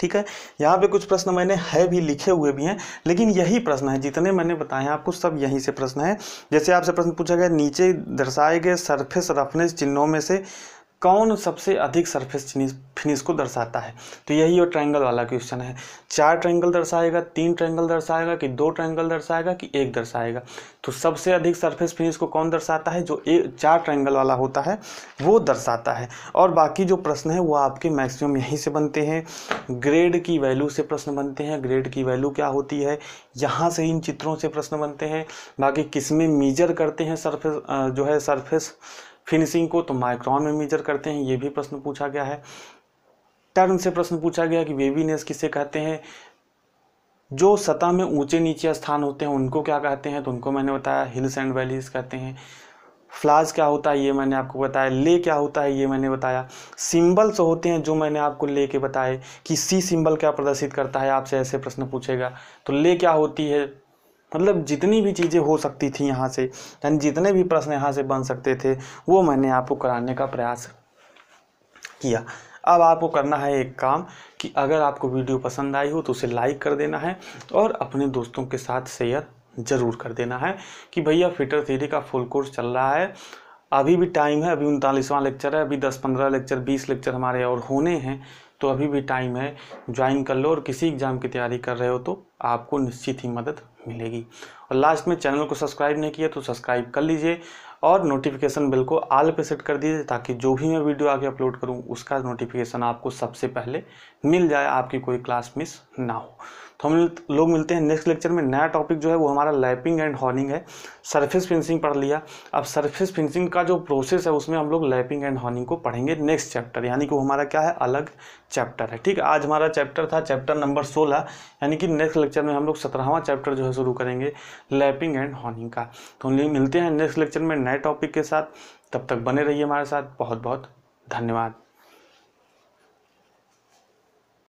ठीक है यहाँ पे कुछ प्रश्न मैंने है भी लिखे हुए भी हैं लेकिन यही प्रश्न है जितने मैंने बताए हैं आपको सब यहीं से प्रश्न है जैसे आपसे प्रश्न पूछा गया नीचे दर्शाए गए सरफेस रफनेस चिन्हों में से कौन सबसे अधिक सरफेस फिनिश को दर्शाता है तो यही वो ट्रायंगल वाला क्वेश्चन है चार ट्रायंगल दर्शाएगा तीन ट्रायंगल दर्शाएगा कि दो ट्रायंगल दर्शाएगा कि एक दर्शाएगा तो सबसे अधिक सरफेस फिनिश को कौन दर्शाता है जो ए चार ट्रायंगल वाला होता है वो दर्शाता है और बाकी जो प्रश्न है वो आपके मैक्सिमम यहीं से बनते हैं ग्रेड की वैल्यू से प्रश्न बनते हैं ग्रेड की वैल्यू क्या होती है यहाँ से इन चित्रों से प्रश्न बनते हैं बाकी किसमें मीजर करते हैं सरफेस जो है सरफेस फिनिशिंग को तो माइक्रॉन में मेजर करते हैं ये भी प्रश्न पूछा गया है टर्न से प्रश्न पूछा गया कि वेवीनेस किसे कहते हैं जो सतह में ऊंचे नीचे स्थान होते हैं उनको क्या कहते हैं तो उनको मैंने बताया हिल्स एंड वैलीज कहते हैं फ्लाज क्या होता है ये मैंने आपको बताया ले क्या होता है ये मैंने बताया सिंबल्स होते हैं जो मैंने आपको ले के बताए कि सी सिंबल क्या प्रदर्शित करता है आपसे ऐसे प्रश्न पूछेगा तो ले क्या होती है मतलब जितनी भी चीज़ें हो सकती थी यहाँ से यानी जितने भी प्रश्न यहाँ से बन सकते थे वो मैंने आपको कराने का प्रयास किया अब आपको करना है एक काम कि अगर आपको वीडियो पसंद आई हो तो उसे लाइक कर देना है और अपने दोस्तों के साथ शेयर ज़रूर कर देना है कि भैया फिटर थीरी का फुल कोर्स चल रहा है अभी भी टाइम है अभी उनतालीसवां लेक्चर है अभी दस पंद्रह लेक्चर बीस लेक्चर हमारे और होने हैं तो अभी भी टाइम है ज्वाइन कर लो और किसी एग्ज़ाम की तैयारी कर रहे हो तो आपको निश्चित ही मदद मिलेगी और लास्ट में चैनल को सब्सक्राइब नहीं किया तो सब्सक्राइब कर लीजिए और नोटिफिकेशन बिल को आल पे सेट कर दीजिए ताकि जो भी मैं वीडियो आगे अपलोड करूँ उसका नोटिफिकेशन आपको सबसे पहले मिल जाए आपकी कोई क्लास मिस ना हो तो हम लोग मिलते हैं नेक्स्ट लेक्चर में नया टॉपिक जो है वो हमारा लैपिंग एंड हॉनिंग है सरफेस फिनिशिंग पढ़ लिया अब सरफेस फिनिशिंग का जो प्रोसेस है उसमें हम लोग लैपिंग एंड हॉर्निंग को पढ़ेंगे नेक्स्ट चैप्टर यानी कि वो हमारा क्या है अलग चैप्टर है ठीक आज हमारा चैप्टर था चैप्टर नंबर सोलह यानी कि नेक्स्ट लेक्चर में हम लोग सत्रहवां चैप्टर जो है शुरू करेंगे लैपिंग एंड हॉनिंग का तो हम मिलते हैं नेक्स्ट लेक्चर में नए टॉपिक के साथ तब तक बने रहिए हमारे साथ बहुत बहुत धन्यवाद